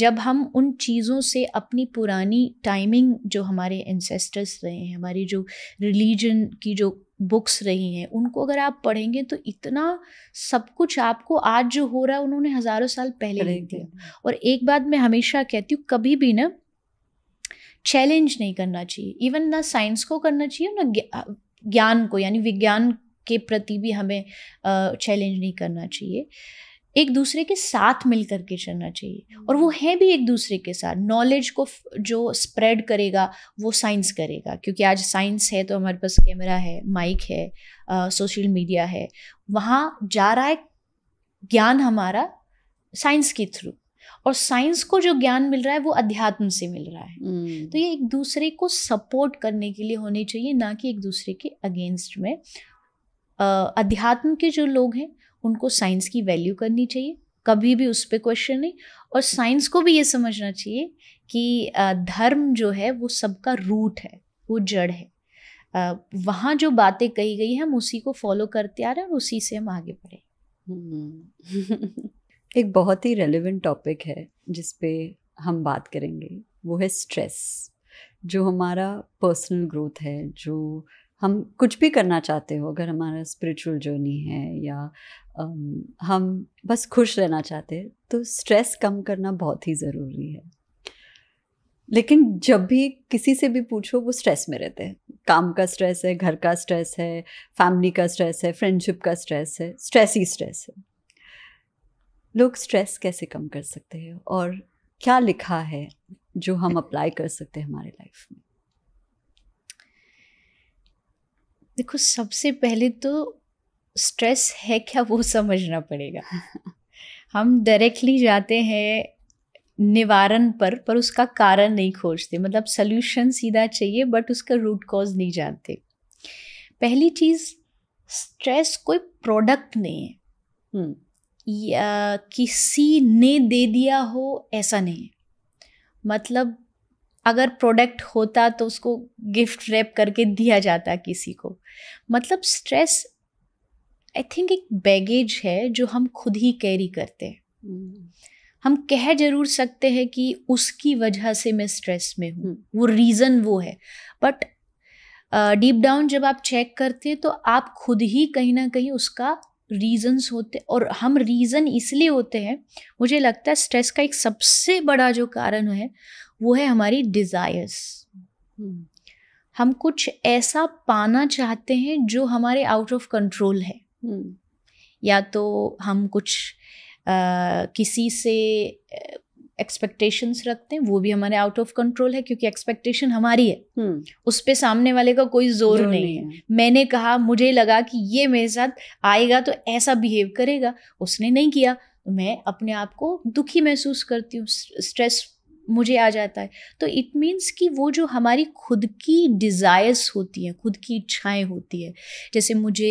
जब हम उन चीज़ों से अपनी पुरानी टाइमिंग जो हमारे एंसेस्टर्स रहे हैं हमारी जो रिलीजन की जो बुक्स रही हैं उनको अगर आप पढ़ेंगे तो इतना सब कुछ आपको आज जो हो रहा है उन्होंने हज़ारों साल पहले लिख दिया और एक बात मैं हमेशा कहती हूँ कभी भी ना चैलेंज नहीं करना चाहिए इवन ना साइंस को करना चाहिए ना ज्ञान को यानी विज्ञान के प्रति भी हमें चैलेंज नहीं करना चाहिए एक दूसरे के साथ मिल करके चलना चाहिए और वो है भी एक दूसरे के साथ नॉलेज को जो स्प्रेड करेगा वो साइंस करेगा क्योंकि आज साइंस है तो हमारे पास कैमरा है माइक है सोशल मीडिया है वहाँ जा रहा है ज्ञान हमारा साइंस के थ्रू और साइंस को जो ज्ञान मिल रहा है वो अध्यात्म से मिल रहा है हम्म। तो ये एक दूसरे को सपोर्ट करने के लिए होने चाहिए ना कि एक दूसरे के अगेंस्ट में अध्यात्म के जो लोग हैं उनको साइंस की वैल्यू करनी चाहिए कभी भी उस पर क्वेश्चन नहीं और साइंस को भी ये समझना चाहिए कि धर्म जो है वो सबका रूट है वो जड़ है वहाँ जो बातें कही गई हैं हम उसी को फॉलो करते आ रहे हैं और उसी से हम आगे बढ़े हम्म। [LAUGHS] एक बहुत ही रेलिवेंट टॉपिक है जिस पे हम बात करेंगे वो है स्ट्रेस जो हमारा पर्सनल ग्रोथ है जो हम कुछ भी करना चाहते हो अगर हमारा स्पिरिचुअल जर्नी है या हम बस खुश रहना चाहते हैं तो स्ट्रेस कम करना बहुत ही ज़रूरी है लेकिन जब भी किसी से भी पूछो वो स्ट्रेस में रहते हैं काम का स्ट्रेस है घर का स्ट्रेस है फैमिली का स्ट्रेस है फ्रेंडशिप का स्ट्रेस है स्ट्रेस ही स्ट्रेस है लोग स्ट्रेस कैसे कम कर सकते हैं और क्या लिखा है जो हम अप्लाई कर सकते हैं हमारे लाइफ में देखो सबसे पहले तो स्ट्रेस है क्या वो समझना पड़ेगा [LAUGHS] हम डायरेक्टली जाते हैं निवारण पर पर उसका कारण नहीं खोजते मतलब सोल्यूशन सीधा चाहिए बट उसका रूट कॉज नहीं जानते पहली चीज़ स्ट्रेस कोई प्रोडक्ट नहीं है हम्म। या किसी ने दे दिया हो ऐसा नहीं मतलब अगर प्रोडक्ट होता तो उसको गिफ्ट रैप करके दिया जाता किसी को मतलब स्ट्रेस आई थिंक एक बैगेज है जो हम खुद ही कैरी करते हैं हम्म। हम कह जरूर सकते हैं कि उसकी वजह से मैं स्ट्रेस में हूँ हम्म। वो रीज़न वो है बट डीप डाउन जब आप चेक करते हैं तो आप खुद ही कहीं ना कहीं उसका रीज़न्स होते और हम रीज़न इसलिए होते हैं मुझे लगता है स्ट्रेस का एक सबसे बड़ा जो कारण है वो है हमारी डिज़ायर्स हम्म। हम कुछ ऐसा पाना चाहते हैं जो हमारे आउट ऑफ कंट्रोल है हम्म। या तो हम कुछ आ, किसी से एक्सपेक्टेशंस रखते हैं वो भी हमारे आउट ऑफ कंट्रोल है क्योंकि एक्सपेक्टेशन हमारी है हम्म। उस पर सामने वाले का कोई जोर नहीं, नहीं है मैंने कहा मुझे लगा कि ये मेरे साथ आएगा तो ऐसा बिहेव करेगा उसने नहीं किया तो मैं अपने आप को दुखी महसूस करती हूँ स्ट्रेस मुझे आ जाता है तो इट मीन्स कि वो जो हमारी खुद की डिज़ायर्स होती हैं खुद की इच्छाएं होती है जैसे मुझे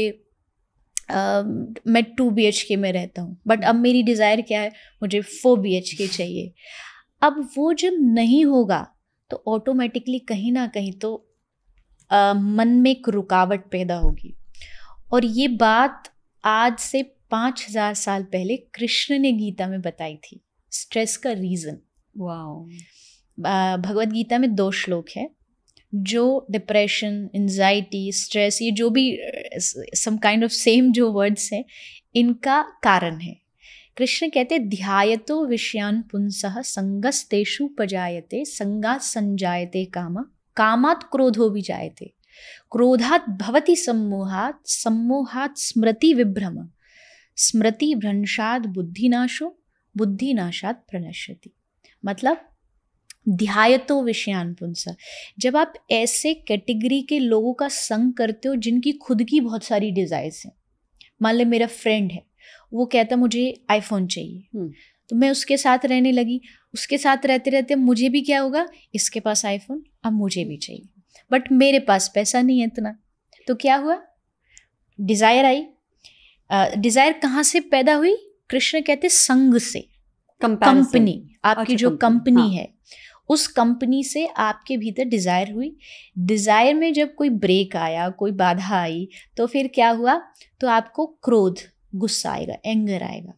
मैं टू बी एच के में रहता हूँ बट अब मेरी डिज़ायर क्या है मुझे फोर बी एच के चाहिए अब वो जब नहीं होगा तो ऑटोमेटिकली कहीं ना कहीं तो आ, मन में एक रुकावट पैदा होगी और ये बात आज से पाँच हजार साल पहले कृष्ण ने गीता में बताई थी स्ट्रेस का रीज़न वाह भगवत गीता में दो श्लोक है जो डिप्रेशन एनजाइटी स्ट्रेस ये जो भी सम काइंड ऑफ सेम जो वर्ड्स हैं इनका कारण है कृष्ण कहते ध्यायतो विषयान पुंसः संगस्तेषु पजायते संगा संजायते काम कामात क्रोधो भी जायते क्रोधात भवति सम्मोहात सम्मोहात स्मृति विभ्रम स्मृति भ्रंशात बुद्धिनाशो बुद्धिनाशात प्रणश्यति मतलब ध्यायतो विषयान जब आप ऐसे कैटेगरी के लोगों का संग करते हो जिनकी खुद की बहुत सारी डिज़ायर्स हैं मान ले मेरा फ्रेंड है वो कहता मुझे आईफोन चाहिए हम्म। तो मैं उसके साथ रहने लगी उसके साथ रहते रहते मुझे भी क्या होगा इसके पास आईफोन अब मुझे भी चाहिए बट मेरे पास पैसा नहीं है इतना तो क्या हुआ डिज़ायर आई डिज़ायर कहाँ से पैदा हुई कृष्ण कहते संग से कंपनी आपकी अच्छा, जो कंपनी हाँ. है उस कंपनी से आपके भीतर डिज़ायर हुई डिज़ायर में जब कोई ब्रेक आया कोई बाधा आई तो फिर क्या हुआ तो आपको क्रोध गुस्सा आएगा एंगर आएगा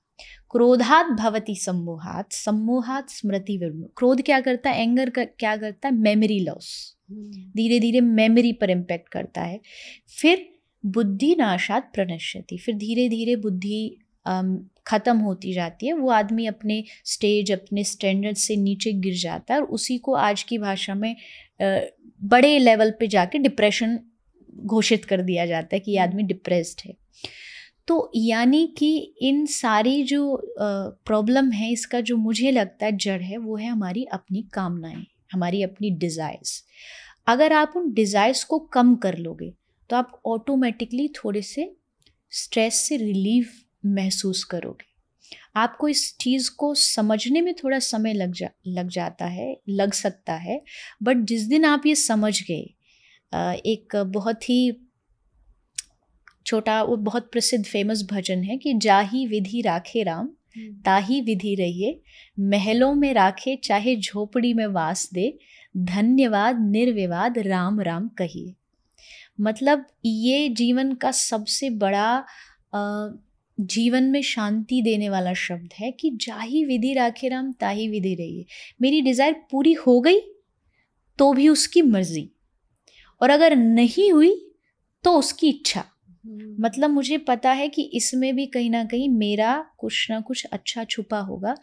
क्रोधात भवती सम्मोहात सम्मोहात स्मृति विर्ण क्रोध क्या करता है एंगर कर, क्या करता है मेमोरी लॉस धीरे धीरे मेमोरी पर इम्पेक्ट करता है फिर बुद्धि नाशात प्रणश्यति फिर धीरे धीरे बुद्धि ख़त्म होती जाती है वो आदमी अपने स्टेज अपने स्टैंडर्ड से नीचे गिर जाता है और उसी को आज की भाषा में बड़े लेवल पे जाके डिप्रेशन घोषित कर दिया जाता है कि ये हम्म। आदमी डिप्रेस्ड है तो यानी कि इन सारी जो प्रॉब्लम है इसका जो मुझे लगता है जड़ है वो है हमारी अपनी कामनाएं हमारी अपनी डिज़ायर्स अगर आप उन डिज़ायर्स को कम कर लोगे तो आप ऑटोमेटिकली थोड़े से स्ट्रेस से रिलीव महसूस करोगे आपको इस चीज़ को समझने में थोड़ा समय लग जा लग जाता है लग सकता है बट जिस दिन आप ये समझ गए एक बहुत ही छोटा वो बहुत प्रसिद्ध फेमस भजन है कि जाही विधि राखे राम हम्म। ताही विधि रहिए महलों में राखे चाहे झोपड़ी में वास दे धन्यवाद निर्विवाद राम राम कहिए मतलब ये जीवन का सबसे बड़ा आ, जीवन में शांति देने वाला शब्द है कि जाही विधि राखे राम ताही विधि रहिए मेरी डिज़ायर पूरी हो गई तो भी उसकी मर्जी और अगर नहीं हुई तो उसकी इच्छा हम्म। मतलब मुझे पता है कि इसमें भी कहीं ना कहीं मेरा कुछ ना कुछ अच्छा छुपा होगा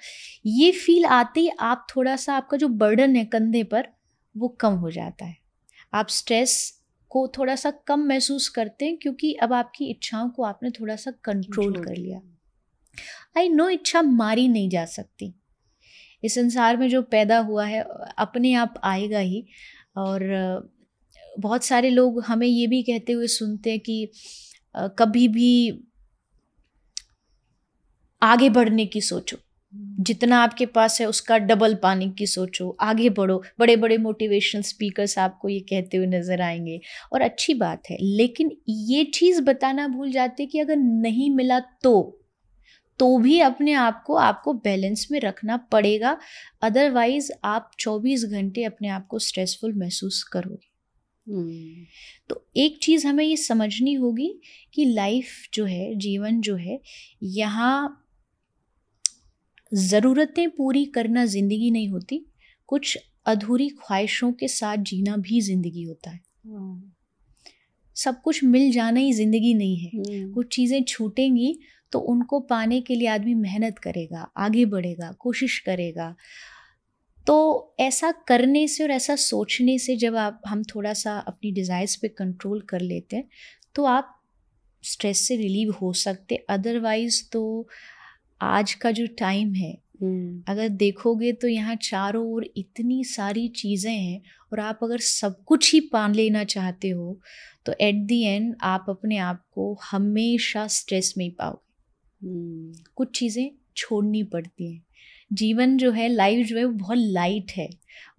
ये फील आते ही आप थोड़ा सा आपका जो बर्डन है कंधे पर वो कम हो जाता है आप स्ट्रेस को थोड़ा सा कम महसूस करते हैं क्योंकि अब आपकी इच्छाओं को आपने थोड़ा सा कंट्रोल कर लिया आई नो इच्छा मारी नहीं जा सकती इस संसार में जो पैदा हुआ है अपने आप आएगा ही और बहुत सारे लोग हमें ये भी कहते हुए सुनते हैं कि कभी भी आगे बढ़ने की सोचो जितना आपके पास है उसका डबल पाने की सोचो आगे बढ़ो बड़े बड़े मोटिवेशनल स्पीकर्स आपको ये कहते हुए नज़र आएंगे और अच्छी बात है लेकिन ये चीज़ बताना भूल जाते कि अगर नहीं मिला तो तो भी अपने आप को आपको बैलेंस में रखना पड़ेगा अदरवाइज आप 24 घंटे अपने आप को स्ट्रेसफुल महसूस करोगे hmm. तो एक चीज़ हमें ये समझनी होगी कि लाइफ जो है जीवन जो है यहाँ ज़रूरतें पूरी करना ज़िंदगी नहीं होती कुछ अधूरी ख्वाहिशों के साथ जीना भी ज़िंदगी होता है सब कुछ मिल जाना ही ज़िंदगी नहीं है हम्म। कुछ चीज़ें छूटेंगी तो उनको पाने के लिए आदमी मेहनत करेगा आगे बढ़ेगा कोशिश करेगा तो ऐसा करने से और ऐसा सोचने से जब आप हम थोड़ा सा अपनी डिज़ायर्स पे कंट्रोल कर लेते हैं तो आप स्ट्रेस से रिलीव हो सकते अदरवाइज़ तो आज का जो टाइम है हम्म। अगर देखोगे तो यहाँ चारों ओर इतनी सारी चीज़ें हैं और आप अगर सब कुछ ही पान लेना चाहते हो तो एट दी एंड आप अपने आप को हमेशा स्ट्रेस में ही पाओगे हम्म। कुछ चीज़ें छोड़नी पड़ती हैं जीवन जो है लाइफ जो है वो बहुत लाइट है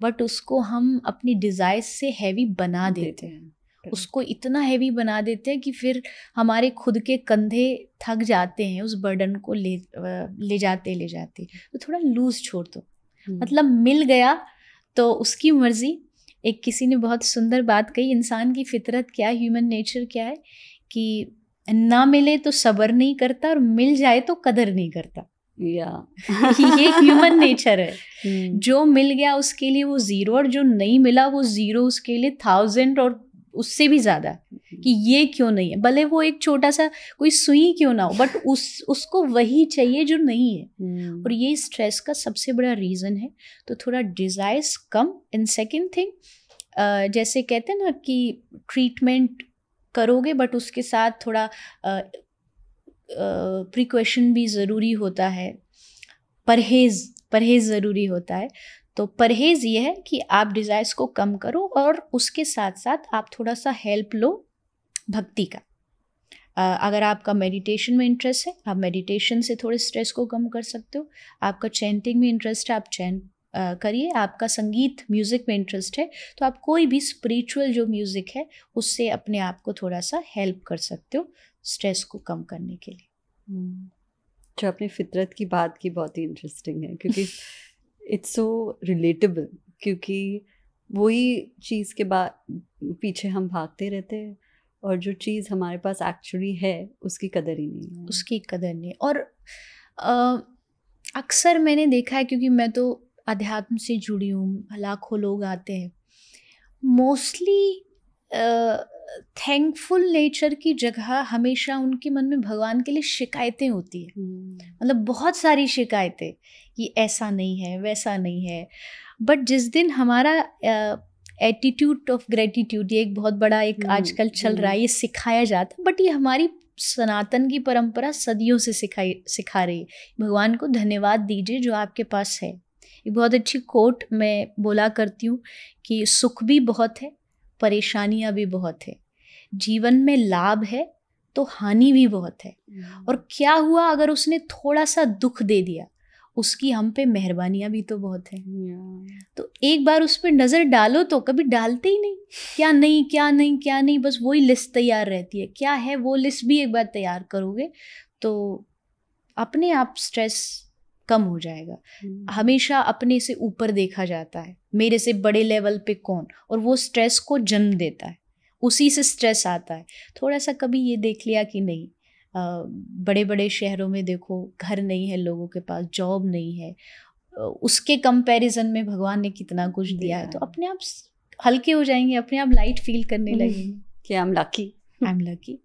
बट उसको हम अपनी डिज़ायर से हैवी बना देते हैं उसको इतना हैवी बना देते हैं कि फिर हमारे खुद के कंधे थक जाते हैं उस बर्डन को ले ले जाते ले जाते तो थोड़ा लूज छोड़ दो हम्म। मतलब मिल गया तो उसकी मर्जी एक किसी ने बहुत सुंदर बात कही इंसान की फितरत क्या ह्यूमन नेचर क्या है कि ना मिले तो सब्र नहीं करता और मिल जाए तो कदर नहीं करता या [LAUGHS] ये ह्यूमन नेचर है हम्म। जो मिल गया उसके लिए वो ज़ीरो और जो नहीं मिला वो ज़ीरो उसके लिए थाउजेंड और उससे भी ज़्यादा हम्म। कि ये क्यों नहीं है भले वो एक छोटा सा कोई सुई क्यों ना हो बट उस उसको वही चाहिए जो नहीं है हम्म। और ये स्ट्रेस का सबसे बड़ा रीज़न है तो थोड़ा डिज़ायर्स कम एंड सेकेंड थिंग जैसे कहते हैं ना कि ट्रीटमेंट करोगे बट उसके साथ थोड़ा प्रिकॉशन भी ज़रूरी होता है परहेज़ परहेज़ ज़रूरी होता है तो परहेज़ ये है कि आप डिज़ायर्स को कम करो और उसके साथ साथ आप थोड़ा सा हेल्प लो भक्ति का अगर आपका मेडिटेशन में इंटरेस्ट है आप मेडिटेशन से थोड़े स्ट्रेस को कम कर सकते हो आपका चैंटिंग में इंटरेस्ट है आप चैन करिए आपका संगीत म्यूज़िक में इंटरेस्ट है तो आप कोई भी स्पिरिचुअल जो म्यूज़िक है उससे अपने आप को थोड़ा सा हेल्प कर सकते हो स्ट्रेस को कम करने के लिए हम्म, जो आपने फितरत की बात की बहुत ही इंटरेस्टिंग है क्योंकि [LAUGHS] इट्स सो रिलेटेबल क्योंकि वही चीज़ के बाद पीछे हम भागते रहते हैं और जो चीज़ हमारे पास एक्चुअली है उसकी कदर ही नहीं है उसकी कदर नहीं और अक्सर मैंने देखा है क्योंकि मैं तो अध्यात्म से जुड़ी हूँ लाखों लोग आते हैं मोस्टली थैंकफुल नेचर की जगह हमेशा उनके मन में भगवान के लिए शिकायतें होती है hmm. मतलब बहुत सारी शिकायतें कि ऐसा नहीं है वैसा नहीं है बट जिस दिन हमारा एटीट्यूड ऑफ ग्रेटिट्यूड ये एक बहुत बड़ा एक hmm. आजकल चल hmm. रहा है hmm. ये सिखाया जाता है बट ये हमारी सनातन की परंपरा सदियों से सिखाई सिखा रही है भगवान को धन्यवाद दीजिए जो आपके पास है एक बहुत अच्छी कोट मैं बोला करती हूँ कि सुख भी बहुत है परेशानियां भी बहुत है जीवन में लाभ है तो हानि भी बहुत है हम्म। और क्या हुआ अगर उसने थोड़ा सा दुख दे दिया उसकी हम पे मेहरबानियाँ भी तो बहुत है तो एक बार उस पर नज़र डालो तो कभी डालते ही नहीं क्या नहीं क्या नहीं क्या नहीं बस वही लिस्ट तैयार रहती है क्या है वो लिस्ट भी एक बार तैयार करोगे तो अपने आप स्ट्रेस कम हो जाएगा हम्म। हमेशा अपने से ऊपर देखा जाता है मेरे से बड़े लेवल पे कौन और वो स्ट्रेस को जन्म देता है उसी से स्ट्रेस आता है थोड़ा सा कभी ये देख लिया कि नहीं बड़े बड़े शहरों में देखो घर नहीं है लोगों के पास जॉब नहीं है उसके कंपैरिजन में भगवान ने कितना कुछ दिया है तो अपने आप हल्के हो जाएंगे अपने आप लाइट फील करने हम्म। लगेंगे कि I am lucky I am lucky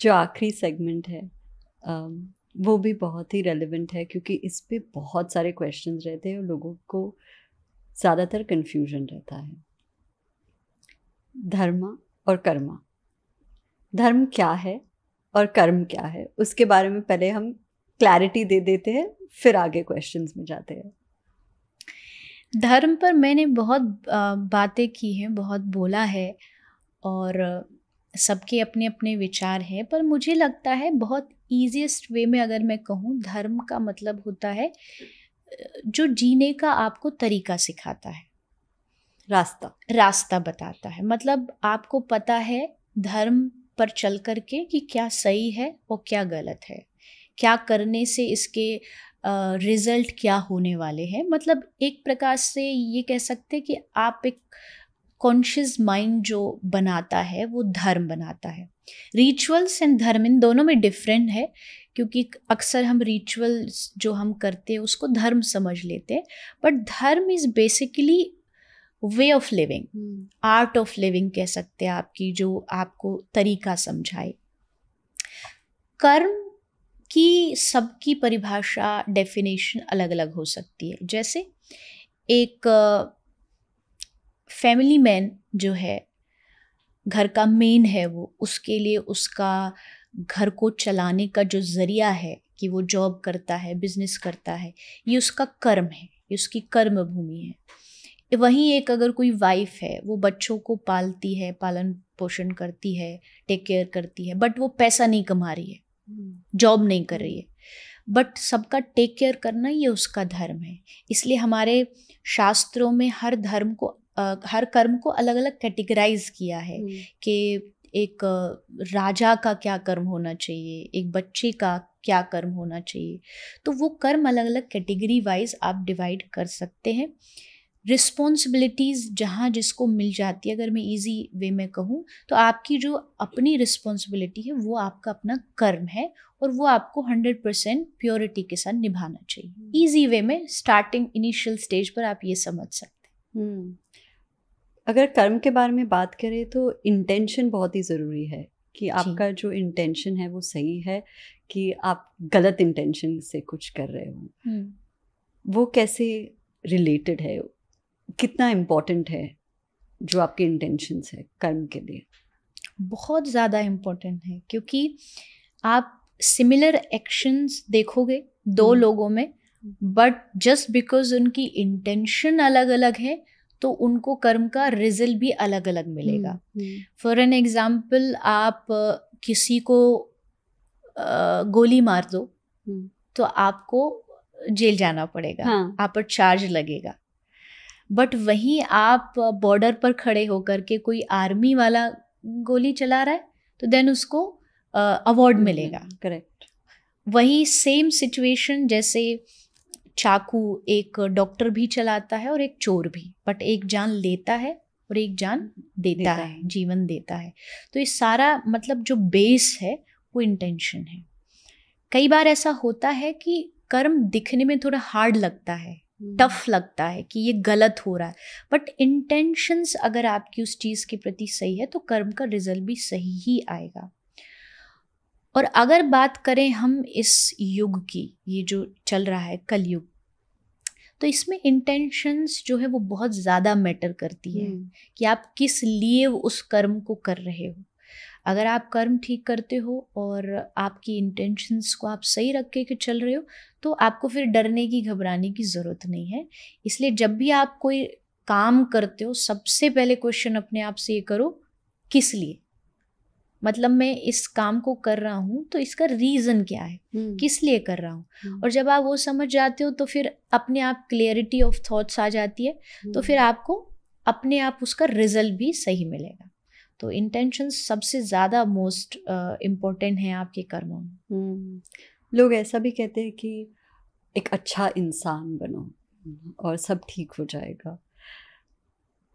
जो आखिरी सेगमेंट है वो भी बहुत ही रेलिवेंट है क्योंकि इस पर बहुत सारे क्वेश्चन रहते हैं और लोगों को ज़्यादातर कन्फ्यूजन रहता है धर्म और कर्मा धर्म क्या है और कर्म क्या है उसके बारे में पहले हम क्लैरिटी दे देते हैं फिर आगे क्वेश्चंस में जाते हैं धर्म पर मैंने बहुत बातें की हैं बहुत बोला है और सबके अपने अपने विचार हैं पर मुझे लगता है बहुत ईजिएस्ट वे में अगर मैं कहूँ धर्म का मतलब होता है जो जीने का आपको तरीका सिखाता है रास्ता रास्ता बताता है मतलब आपको पता है धर्म पर चल करके कि क्या सही है और क्या गलत है क्या करने से इसके रिजल्ट क्या होने वाले हैं मतलब एक प्रकार से ये कह सकते हैं कि आप एक कॉन्शियस माइंड जो बनाता है वो धर्म बनाता है रिचुअल्स एंड धर्म इन दोनों में डिफरेंट है क्योंकि अक्सर हम रिचुअल्स जो हम करते हैं उसको धर्म समझ लेते हैं but dharma is basically way of living art of living कह सकते हैं आपकी जो आपको तरीका समझाए कर्म की सबकी परिभाषा डेफिनेशन अलग अलग हो सकती है जैसे एक फैमिली मैन जो है घर का मेन है वो उसके लिए उसका घर को चलाने का जो ज़रिया है कि वो जॉब करता है बिजनेस करता है ये उसका कर्म है ये उसकी कर्म भूमि है वहीं एक अगर कोई वाइफ है वो बच्चों को पालती है पालन पोषण करती है टेक केयर करती है बट वो पैसा नहीं कमा रही है जॉब नहीं कर रही है बट सबका टेक केयर करना ये उसका धर्म है इसलिए हमारे शास्त्रों में हर धर्म को हर कर्म को अलग अलग कैटेगराइज किया है हम्म। कि एक राजा का क्या कर्म होना चाहिए एक बच्चे का क्या कर्म होना चाहिए तो वो कर्म अलग अलग कैटेगरी वाइज आप डिवाइड कर सकते हैं रिस्पॉन्सिबिलिटीज़ जहाँ जिसको मिल जाती है अगर मैं इजी वे में कहूँ तो आपकी जो अपनी रिस्पॉन्सिबिलिटी है वो आपका अपना कर्म है और वो आपको हंड्रेड परसेंट प्योरिटी के साथ निभाना चाहिए इजी हम्म। वे में स्टार्टिंग इनिशियल स्टेज पर आप ये समझ सकते हैं हम्म। अगर कर्म के बारे में बात करें तो इंटेंशन बहुत ही ज़रूरी है कि आपका जो इंटेंशन है वो सही है कि आप गलत इंटेंशन से कुछ कर रहे हो हम्म। वो कैसे रिलेटेड है कितना इम्पोर्टेंट है जो आपके इंटेंशंस है कर्म के लिए बहुत ज़्यादा इम्पोर्टेंट है क्योंकि आप सिमिलर एक्शंस देखोगे दो हम्म। लोगों में बट जस्ट बिकॉज उनकी इंटेंशन अलग अलग है तो उनको कर्म का रिजल्ट भी अलग अलग हम्म, मिलेगा फॉर एन एग्जाम्पल आप किसी को गोली मार दो हम्म। तो आपको जेल जाना पड़ेगा हाँ. आप पर चार्ज लगेगा बट वहीं आप बॉर्डर पर खड़े होकर के कोई आर्मी वाला गोली चला रहा है तो देन उसको अवार्ड हम्म, मिलेगा करेक्ट वही सेम सिचुएशन जैसे चाकू एक डॉक्टर भी चलाता है और एक चोर भी बट एक जान लेता है और एक जान देता, देता है, है जीवन देता है तो ये सारा मतलब जो बेस है वो इंटेंशन है कई बार ऐसा होता है कि कर्म दिखने में थोड़ा हार्ड लगता है टफ हम्म। लगता है कि ये गलत हो रहा है बट इंटेंशंस अगर आपकी उस चीज़ के प्रति सही है तो कर्म का रिजल्ट भी सही ही आएगा और अगर बात करें हम इस युग की ये जो चल रहा है कलयुग तो इसमें इंटेंशंस जो है वो बहुत ज़्यादा मैटर करती है हम्म। कि आप किस लिए उस कर्म को कर रहे हो अगर आप कर्म ठीक करते हो और आपकी इंटेंशंस को आप सही रख के चल रहे हो तो आपको फिर डरने की घबराने की ज़रूरत नहीं है इसलिए जब भी आप कोई काम करते हो सबसे पहले क्वेश्चन अपने आप से ये करो किस लिए मतलब मैं इस काम को कर रहा हूँ तो इसका रीज़न क्या है हम्म। किस लिए कर रहा हूँ हम्म। और जब आप वो समझ जाते हो तो फिर अपने आप क्लियरिटी ऑफ थॉट्स आ जाती है तो हम्म। फिर आपको अपने आप उसका रिजल्ट भी सही मिलेगा तो इंटेंशन सबसे ज़्यादा मोस्ट इम्पोर्टेंट है आपके कर्मों में लोग ऐसा भी कहते हैं कि एक अच्छा इंसान बनो और सब ठीक हो जाएगा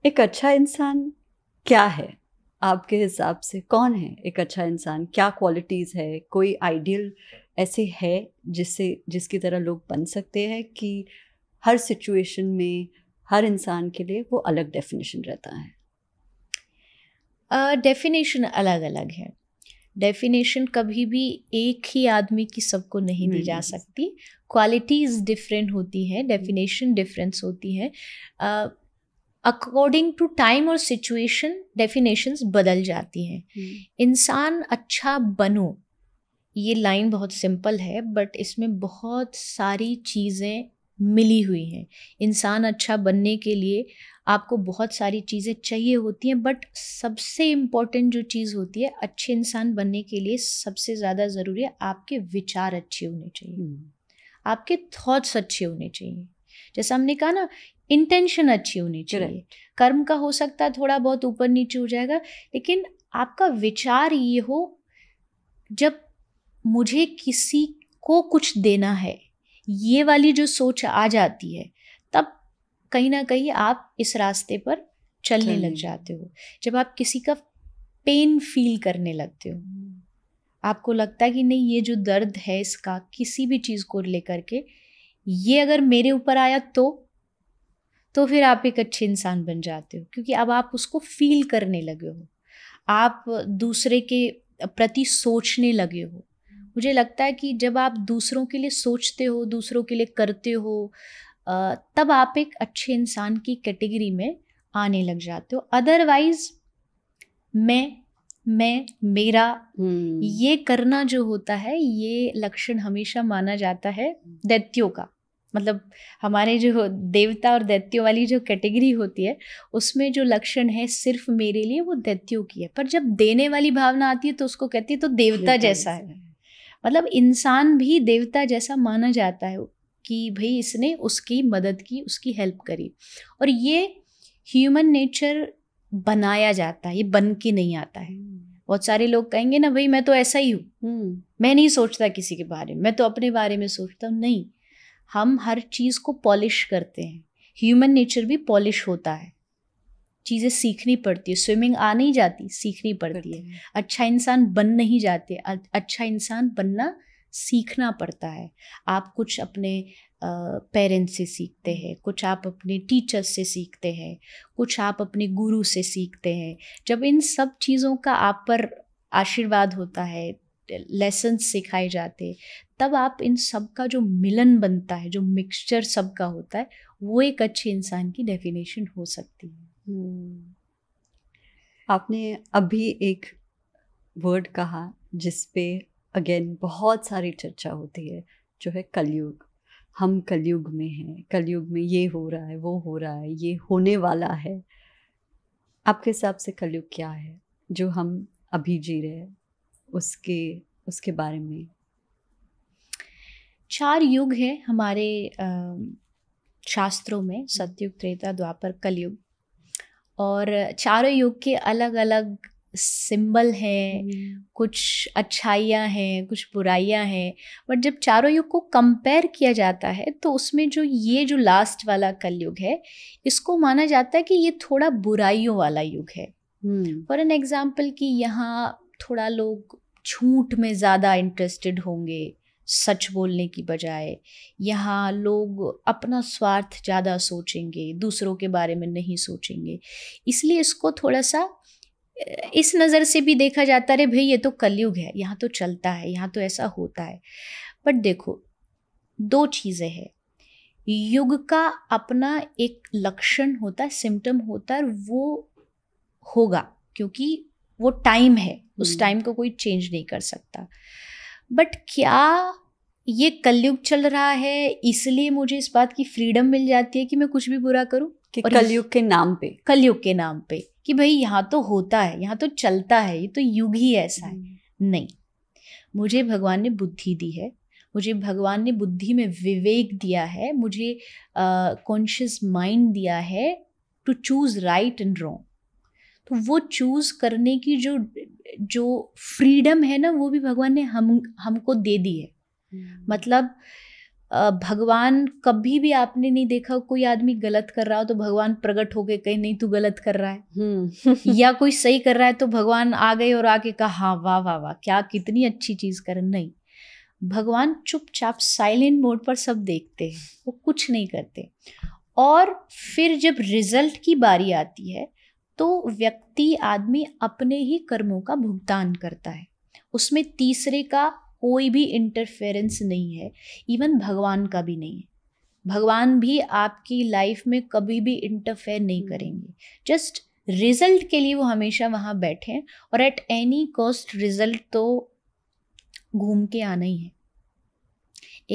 एक अच्छा इंसान क्या है आपके हिसाब से कौन है एक अच्छा इंसान क्या क्वालिटीज़ है कोई आइडियल ऐसे है जिससे जिसकी तरह लोग बन सकते हैं कि हर सिचुएशन में हर इंसान के लिए वो अलग डेफिनेशन रहता है डेफिनेशन uh, अलग अलग है डेफिनेशन कभी भी एक ही आदमी की सबको नहीं दी जा सकती क्वालिटीज़ डिफरेंट होती हैं डेफिनेशन हम्म। डिफरेंस होती है uh, अकॉर्डिंग टू टाइम और सिचुएशन डेफिनेशंस बदल जाती हैं hmm. इंसान अच्छा बनो ये लाइन बहुत सिंपल है बट इसमें बहुत सारी चीज़ें मिली हुई हैं इंसान अच्छा बनने के लिए आपको बहुत सारी चीज़ें चाहिए होती हैं बट सबसे इम्पॉर्टेंट जो चीज़ होती है अच्छे इंसान बनने के लिए सबसे ज़्यादा ज़रूरी है आपके विचार अच्छे होने चाहिए hmm. आपके थॉट्स अच्छे होने चाहिए जैसा हमने कहा ना इंटेंशन अच्छी होनी चाहिए कर्म का हो सकता है थोड़ा बहुत ऊपर नीचे हो जाएगा लेकिन आपका विचार ये हो जब मुझे किसी को कुछ देना है ये वाली जो सोच आ जाती है तब कहीं ना कहीं आप इस रास्ते पर चलने लग जाते हो जब आप किसी का पेन फील करने लगते हो आपको लगता है कि नहीं ये जो दर्द है इसका किसी भी चीज़ को लेकर के ये अगर मेरे ऊपर आया तो तो फिर आप एक अच्छे इंसान बन जाते हो क्योंकि अब आप उसको फील करने लगे हो आप दूसरे के प्रति सोचने लगे हो मुझे लगता है कि जब आप दूसरों के लिए सोचते हो दूसरों के लिए करते हो तब आप एक अच्छे इंसान की कैटेगरी में आने लग जाते हो अदरवाइज मैं मैं मेरा हम्म। ये करना जो होता है ये लक्षण हमेशा माना जाता है हम्म। दैत्यों का मतलब हमारे जो देवता और दैत्यों वाली जो कैटेगरी होती है उसमें जो लक्षण है सिर्फ मेरे लिए वो दैत्यों की है पर जब देने वाली भावना आती है तो उसको कहती है तो देवता जैसा है मतलब इंसान भी देवता जैसा माना जाता है कि भाई इसने उसकी मदद की उसकी हेल्प करी और ये ह्यूमन नेचर बनाया जाता है ये बन के नहीं आता है हम्म। बहुत सारे लोग कहेंगे ना भाई मैं तो ऐसा ही हूँ हम्म। मैं नहीं सोचता किसी के बारे में मैं तो अपने बारे में सोचता हूँ नहीं हम हर चीज़ को पॉलिश करते हैं ह्यूमन नेचर भी पॉलिश होता है चीज़ें सीखनी पड़ती है स्विमिंग आ नहीं जाती सीखनी पड़ती है।, अच्छा इंसान बन नहीं जाते अच्छा इंसान बनना सीखना पड़ता है आप कुछ अपने पेरेंट्स से सीखते हैं कुछ आप अपने टीचर्स से सीखते हैं कुछ आप अपने गुरु से सीखते हैं जब इन सब चीज़ों का आप पर आशीर्वाद होता है लेसन सिखाए जाते तब आप इन सब का जो मिलन बनता है जो मिक्सचर सब का होता है वो एक अच्छे इंसान की डेफिनेशन हो सकती है हम्म। आपने अभी एक वर्ड कहा जिस पे अगेन बहुत सारी चर्चा होती है जो है कलयुग हम कलयुग में हैं कलयुग में ये हो रहा है वो हो रहा है ये होने वाला है आपके हिसाब से कलयुग क्या है जो हम अभी जी रहे हैं उसके उसके बारे में चार युग है हमारे शास्त्रों में सतयुग त्रेता द्वापर कलयुग और चारों युग के अलग अलग सिंबल हैं हम्म। कुछ अच्छाइयाँ हैं कुछ बुराइयाँ हैं बट जब चारों युग को कंपेयर किया जाता है तो उसमें जो ये जो लास्ट वाला कलयुग है इसको माना जाता है कि ये थोड़ा बुराइयों वाला युग है हम्म। फॉर एन एग्जाम्पल कि यहाँ थोड़ा लोग झूठ में ज़्यादा इंटरेस्टेड होंगे सच बोलने की बजाय यहाँ लोग अपना स्वार्थ ज़्यादा सोचेंगे दूसरों के बारे में नहीं सोचेंगे इसलिए इसको थोड़ा सा इस नज़र से भी देखा जाता रहे भाई ये तो कलयुग है यहाँ तो चलता है यहाँ तो ऐसा होता है बट देखो दो चीज़ें हैं युग का अपना एक लक्षण होता है सिम्टम होता है वो होगा क्योंकि वो टाइम है उस टाइम हम्म। को कोई चेंज नहीं कर सकता बट क्या ये कलयुग चल रहा है इसलिए मुझे इस बात की फ्रीडम मिल जाती है कि मैं कुछ भी बुरा करूं कि कलयुग के नाम पे कलयुग के नाम पे कि भाई यहाँ तो होता है यहाँ तो चलता है ये तो युग ही ऐसा है हम्म। नहीं मुझे भगवान ने बुद्धि दी है मुझे भगवान ने बुद्धि में विवेक दिया है मुझे कॉन्शियस uh, माइंड दिया है to choose right and wrong तो वो चूज़ करने की जो जो फ्रीडम है ना वो भी भगवान ने हम हमको दे दी है हम्म। मतलब भगवान कभी भी आपने नहीं देखा कोई आदमी गलत कर रहा हो तो भगवान प्रकट हो गए कहीं नहीं तू गलत कर रहा है हम्म। या कोई सही कर रहा है तो भगवान आ गए और आके कहा हाँ वाह वाह वाह क्या कितनी अच्छी चीज कर नहीं भगवान चुपचाप साइलेंट मोड पर सब देखते हैं वो कुछ नहीं करते और फिर जब रिजल्ट की बारी आती है तो व्यक्ति आदमी अपने ही कर्मों का भुगतान करता है उसमें तीसरे का कोई भी इंटरफेरेंस नहीं है इवन भगवान का भी नहीं है भगवान भी आपकी लाइफ में कभी भी इंटरफेयर नहीं हम्म। करेंगे जस्ट रिजल्ट के लिए वो हमेशा वहाँ बैठे हैं और एट एनी कॉस्ट रिजल्ट तो घूम के आना ही है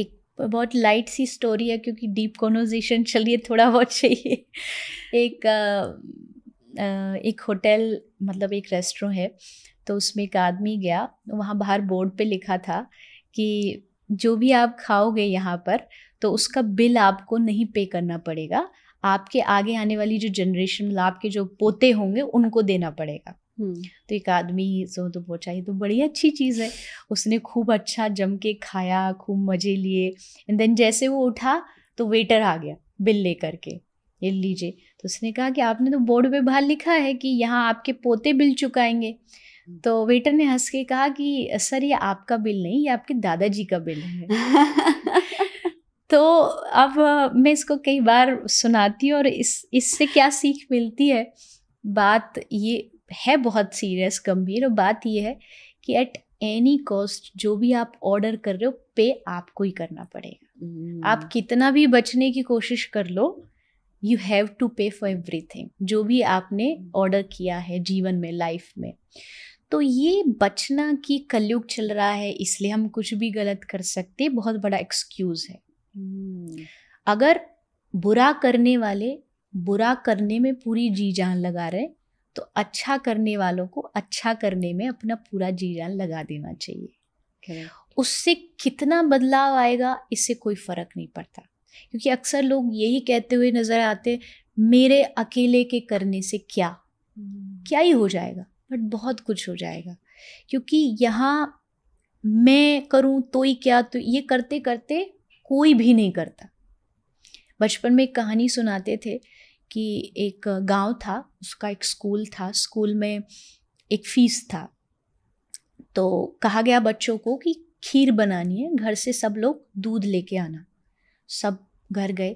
एक बहुत लाइट सी स्टोरी है क्योंकि डीप कॉन्वर्जेशन [LAUGHS] चलिए थोड़ा बहुत चाहिए एक एक होटल मतलब एक रेस्टोरेंट है तो उसमें एक आदमी गया वहाँ बाहर बोर्ड पे लिखा था कि जो भी आप खाओगे यहाँ पर तो उसका बिल आपको नहीं पे करना पड़ेगा आपके आगे आने वाली जो जनरेशन मतलब आपके जो पोते होंगे उनको देना पड़ेगा हम्म। तो एक आदमी सो तो पहुँचा ये तो बड़ी अच्छी चीज़ है उसने खूब अच्छा जम के खाया खूब मज़े लिए एंड देन जैसे वो उठा तो वेटर आ गया बिल ले करके ये लीजिए तो उसने कहा कि आपने तो बोर्ड पे बाहर लिखा है कि यहाँ आपके पोते बिल चुकाएंगे हम्म। तो वेटर ने हंस के कहा कि सर ये आपका बिल नहीं ये आपके दादाजी का बिल है [LAUGHS] तो अब मैं इसको कई बार सुनाती हूँ और इस इससे क्या सीख मिलती है बात ये है बहुत सीरियस गंभीर और बात ये है कि एट एनी कॉस्ट जो भी आप ऑर्डर कर रहे हो पे आपको ही करना पड़ेगा आप हम्म। कितना भी बचने की कोशिश कर लो you have to pay for everything जो भी आपने ऑर्डर किया है जीवन में लाइफ में तो ये बचना कि कलयुग चल रहा है इसलिए हम कुछ भी गलत कर सकते बहुत बड़ा एक्सक्यूज है hmm. अगर बुरा करने वाले बुरा करने में पूरी जी जान लगा रहे तो अच्छा करने वालों को अच्छा करने में अपना पूरा जी जान लगा देना चाहिए उससे कितना बदलाव आएगा इससे कोई फर्क नहीं पड़ता क्योंकि अक्सर लोग यही कहते हुए नज़र आते मेरे अकेले के करने से क्या hmm. क्या ही हो जाएगा बट बहुत कुछ हो जाएगा क्योंकि यहाँ मैं करूँ तो ही क्या तो ये करते करते कोई भी नहीं करता बचपन में एक कहानी सुनाते थे कि एक गांव था उसका एक स्कूल था स्कूल में एक फीस था तो कहा गया बच्चों को कि खीर बनानी है घर से सब लोग दूध लेके आना सब घर गए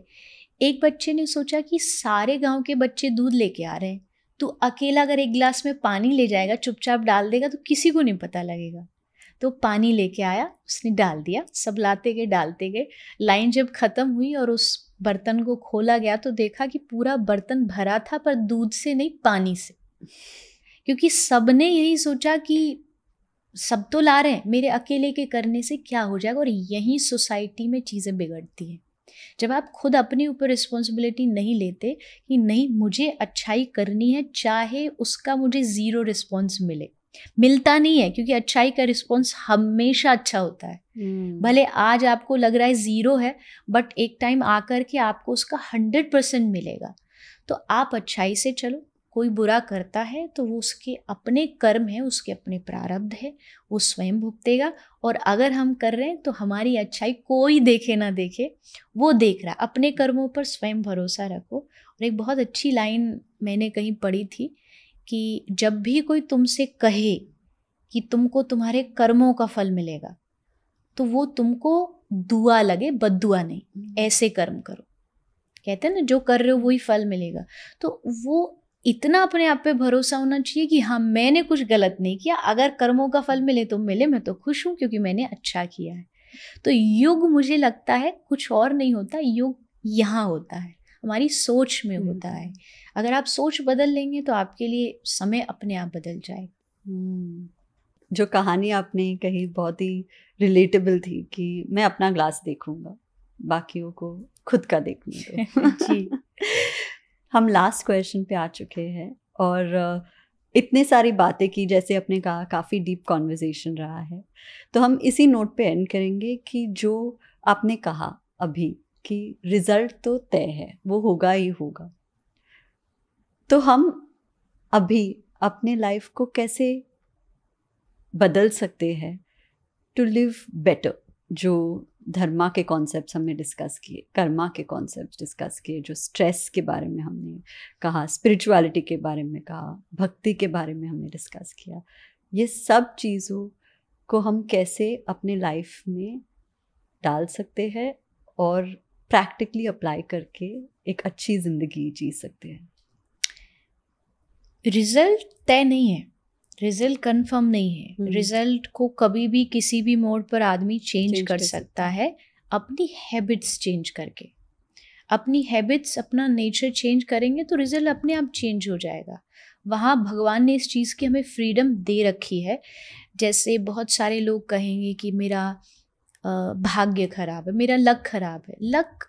एक बच्चे ने सोचा कि सारे गांव के बच्चे दूध लेके आ रहे हैं तो अकेला अगर एक गिलास में पानी ले जाएगा चुपचाप डाल देगा तो किसी को नहीं पता लगेगा तो पानी लेके आया उसने डाल दिया सब लाते गए डालते गए लाइन जब ख़त्म हुई और उस बर्तन को खोला गया तो देखा कि पूरा बर्तन भरा था पर दूध से नहीं पानी से क्योंकि सब ने यही सोचा कि सब तो ला रहे हैं मेरे अकेले के करने से क्या हो जाएगा और यहीं सोसाइटी में चीज़ें बिगड़ती हैं जब आप खुद अपने ऊपर रिस्पॉन्सिबिलिटी नहीं लेते कि नहीं मुझे अच्छाई करनी है चाहे उसका मुझे ज़ीरो रिस्पॉन्स मिले मिलता नहीं है क्योंकि अच्छाई का रिस्पॉन्स हमेशा अच्छा होता है hmm. भले आज आपको लग रहा है ज़ीरो है बट एक टाइम आकर के आपको उसका हंड्रेड परसेंट मिलेगा तो आप अच्छाई से चलो कोई बुरा करता है तो वो उसके अपने कर्म है उसके अपने प्रारब्ध है वो स्वयं भुगतेगा और अगर हम कर रहे हैं तो हमारी अच्छाई कोई देखे ना देखे वो देख रहा अपने कर्मों पर स्वयं भरोसा रखो और एक बहुत अच्छी लाइन मैंने कहीं पढ़ी थी कि जब भी कोई तुमसे कहे कि तुमको तुम्हारे कर्मों का फल मिलेगा तो वो तुमको दुआ लगे बदुआ नहीं हम्म। ऐसे कर्म करो कहते हैं ना जो कर रहे हो वही फल मिलेगा तो वो इतना अपने आप पे भरोसा होना चाहिए कि हाँ मैंने कुछ गलत नहीं किया अगर कर्मों का फल मिले तो मिले मैं तो खुश हूँ क्योंकि मैंने अच्छा किया है तो युग मुझे लगता है कुछ और नहीं होता युग यहाँ होता है हमारी सोच में हम्म। होता है अगर आप सोच बदल लेंगे तो आपके लिए समय अपने आप बदल जाए हम्म। जो कहानी आपने कही बहुत ही रिलेटेबल थी कि मैं अपना ग्लास देखूंगा बाकियों को खुद का देखने [LAUGHS] जी [LAUGHS] हम लास्ट क्वेश्चन पे आ चुके हैं और इतने सारी बातें की जैसे अपने कहा काफ़ी डीप कॉन्वर्जेसन रहा है तो हम इसी नोट पे एंड करेंगे कि जो आपने कहा अभी कि रिज़ल्ट तो तय है वो होगा ही होगा तो हम अभी अपने लाइफ को कैसे बदल सकते हैं टू लिव बेटर जो धर्मा के कॉन्सेप्ट हमने डिस्कस किए कर्मा के कॉन्सेप्ट डिस्कस किए जो स्ट्रेस के बारे में हमने कहा स्पिरिचुअलिटी के बारे में कहा भक्ति के बारे में हमने डिस्कस किया ये सब चीज़ों को हम कैसे अपने लाइफ में डाल सकते हैं और प्रैक्टिकली अप्लाई करके एक अच्छी ज़िंदगी जी सकते हैं रिजल्ट तय नहीं है रिजल्ट कंफर्म नहीं है रिजल्ट hmm. को कभी भी किसी भी मोड पर आदमी चेंज, चेंज कर सकता है अपनी हैबिट्स चेंज करके अपनी हैबिट्स अपना नेचर चेंज करेंगे तो रिजल्ट अपने आप चेंज हो जाएगा वहाँ भगवान ने इस चीज़ की हमें फ्रीडम दे रखी है जैसे बहुत सारे लोग कहेंगे कि मेरा भाग्य खराब है मेरा लक खराब है लक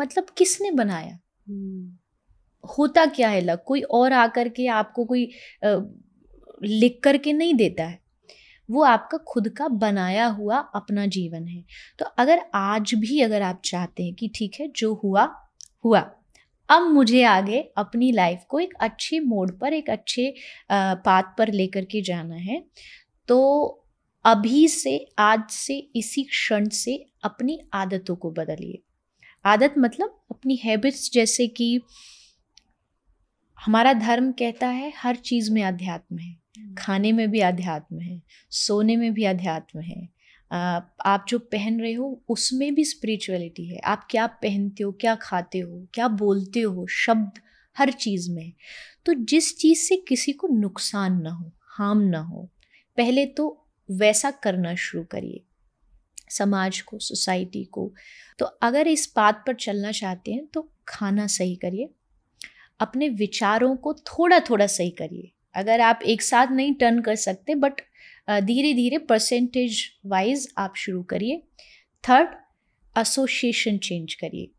मतलब किसने बनाया hmm. होता क्या है लक कोई और आकर के आपको कोई लिख करके नहीं देता है वो आपका खुद का बनाया हुआ अपना जीवन है तो अगर आज भी अगर आप चाहते हैं कि ठीक है जो हुआ हुआ अब मुझे आगे अपनी लाइफ को एक अच्छे मोड पर एक अच्छे पाथ पर लेकर के जाना है तो अभी से आज से इसी क्षण से अपनी आदतों को बदलिए आदत मतलब अपनी हैबिट्स जैसे कि हमारा धर्म कहता है हर चीज़ में अध्यात्म है खाने में भी अध्यात्म है सोने में भी अध्यात्म है आप जो पहन रहे हो उसमें भी स्पिरिचुअलिटी है आप क्या पहनते हो क्या खाते हो क्या बोलते हो शब्द हर चीज़ में तो जिस चीज़ से किसी को नुकसान ना हो हार्म ना हो पहले तो वैसा करना शुरू करिए समाज को सोसाइटी को तो अगर इस बात पर चलना चाहते हैं तो खाना सही करिए अपने विचारों को थोड़ा थोड़ा सही करिए अगर आप एक साथ नहीं टर्न कर सकते बट धीरे धीरे परसेंटेज वाइज आप शुरू करिए थर्ड एसोसिएशन चेंज करिए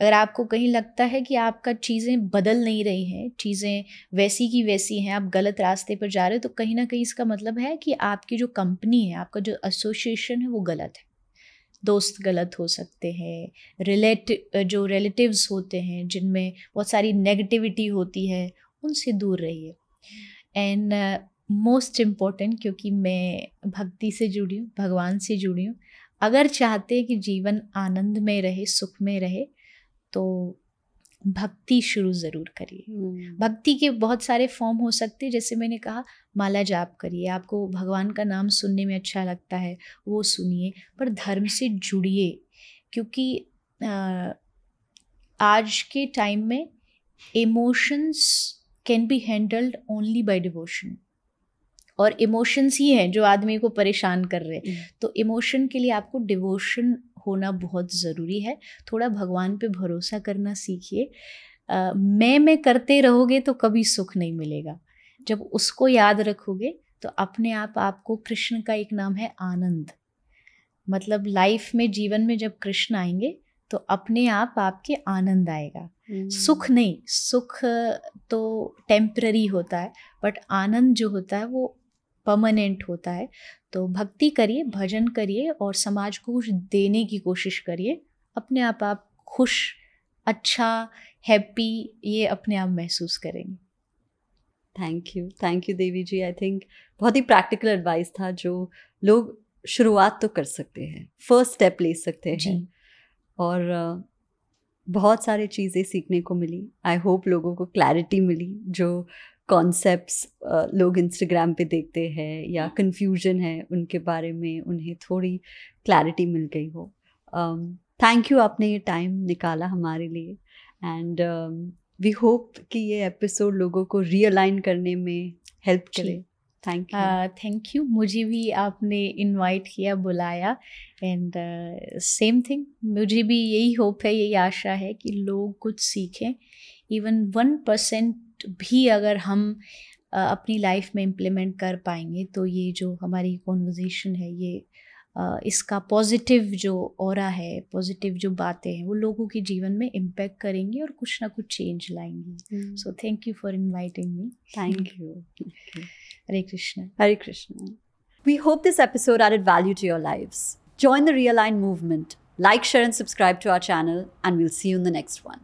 अगर आपको कहीं लगता है कि आपका चीज़ें बदल नहीं रही हैं चीज़ें वैसी की वैसी हैं आप गलत रास्ते पर जा रहे हो तो कहीं ना कहीं इसका मतलब है कि आपकी जो कंपनी है आपका जो एसोसिएशन है वो गलत है दोस्त गलत हो सकते हैं रिलेट जो रिलेटिव्स होते हैं जिनमें बहुत सारी नेगेटिविटी होती है उनसे दूर रहिए एंड मोस्ट इम्पॉर्टेंट क्योंकि मैं भक्ति से जुड़ी हूँ भगवान से जुड़ी हूँ अगर चाहते हैं कि जीवन आनंद में रहे सुख में रहे तो भक्ति शुरू ज़रूर करिए hmm. भक्ति के बहुत सारे फॉर्म हो सकते हैं जैसे मैंने कहा माला जाप करिए आपको भगवान का नाम सुनने में अच्छा लगता है वो सुनिए पर धर्म से जुड़िए क्योंकि आज के टाइम में emotions can be handled only by devotion और इमोशंस ही हैं जो आदमी को परेशान कर रहे हैं हम्म। तो इमोशन के लिए आपको डिवोशन होना बहुत ज़रूरी है थोड़ा भगवान पे भरोसा करना सीखिए मैं मैं करते रहोगे तो कभी सुख नहीं मिलेगा जब उसको याद रखोगे तो अपने आप आपको कृष्ण का एक नाम है आनंद मतलब लाइफ में जीवन में जब कृष्ण आएंगे तो अपने आप आपके आनंद आएगा सुख हम्म। नहीं सुख तो टेम्प्ररी होता है बट आनंद जो होता है वो परमानेंट होता है तो भक्ति करिए भजन करिए और समाज को कुछ देने की कोशिश करिए अपने आप आप खुश अच्छा हैप्पी ये अपने आप महसूस करेंगे thank you thank you Devi ji I think बहुत ही प्रैक्टिकल एडवाइस था जो लोग शुरुआत तो कर सकते हैं फर्स्ट स्टेप ले सकते हैं और बहुत सारी चीज़ें सीखने को मिली आई होप लोगों को क्लैरिटी मिली जो कॉन्सेप्ट्स लोग इंस्टाग्राम पे देखते हैं या कंफ्यूजन हम्म। है उनके बारे में उन्हें थोड़ी क्लैरिटी मिल गई हो थैंक um, यू आपने ये टाइम निकाला हमारे लिए एंड वी होप कि ये एपिसोड लोगों को रियलाइन करने में हेल्प करे थैंक थैंक यू मुझे भी आपने इनवाइट किया बुलाया एंड सेम थिंग मुझे भी यही होप है यही आशा है कि लोग कुछ सीखें इवन वन परसेंट भी अगर हम uh, अपनी लाइफ में इम्प्लीमेंट कर पाएंगे तो ये जो हमारी कॉन्वर्जेसन है ये uh, इसका पॉजिटिव जो और है पॉजिटिव जो बातें हैं वो लोगों के जीवन में इम्पेक्ट करेंगी और कुछ ना कुछ चेंज लाएंगी so thank you for inviting me thank you Hare Krishna. Hare Krishna. We hope this episode added value to your lives. Join the Realign movement. Like, share, and subscribe to our channel, and we'll see you in the next one.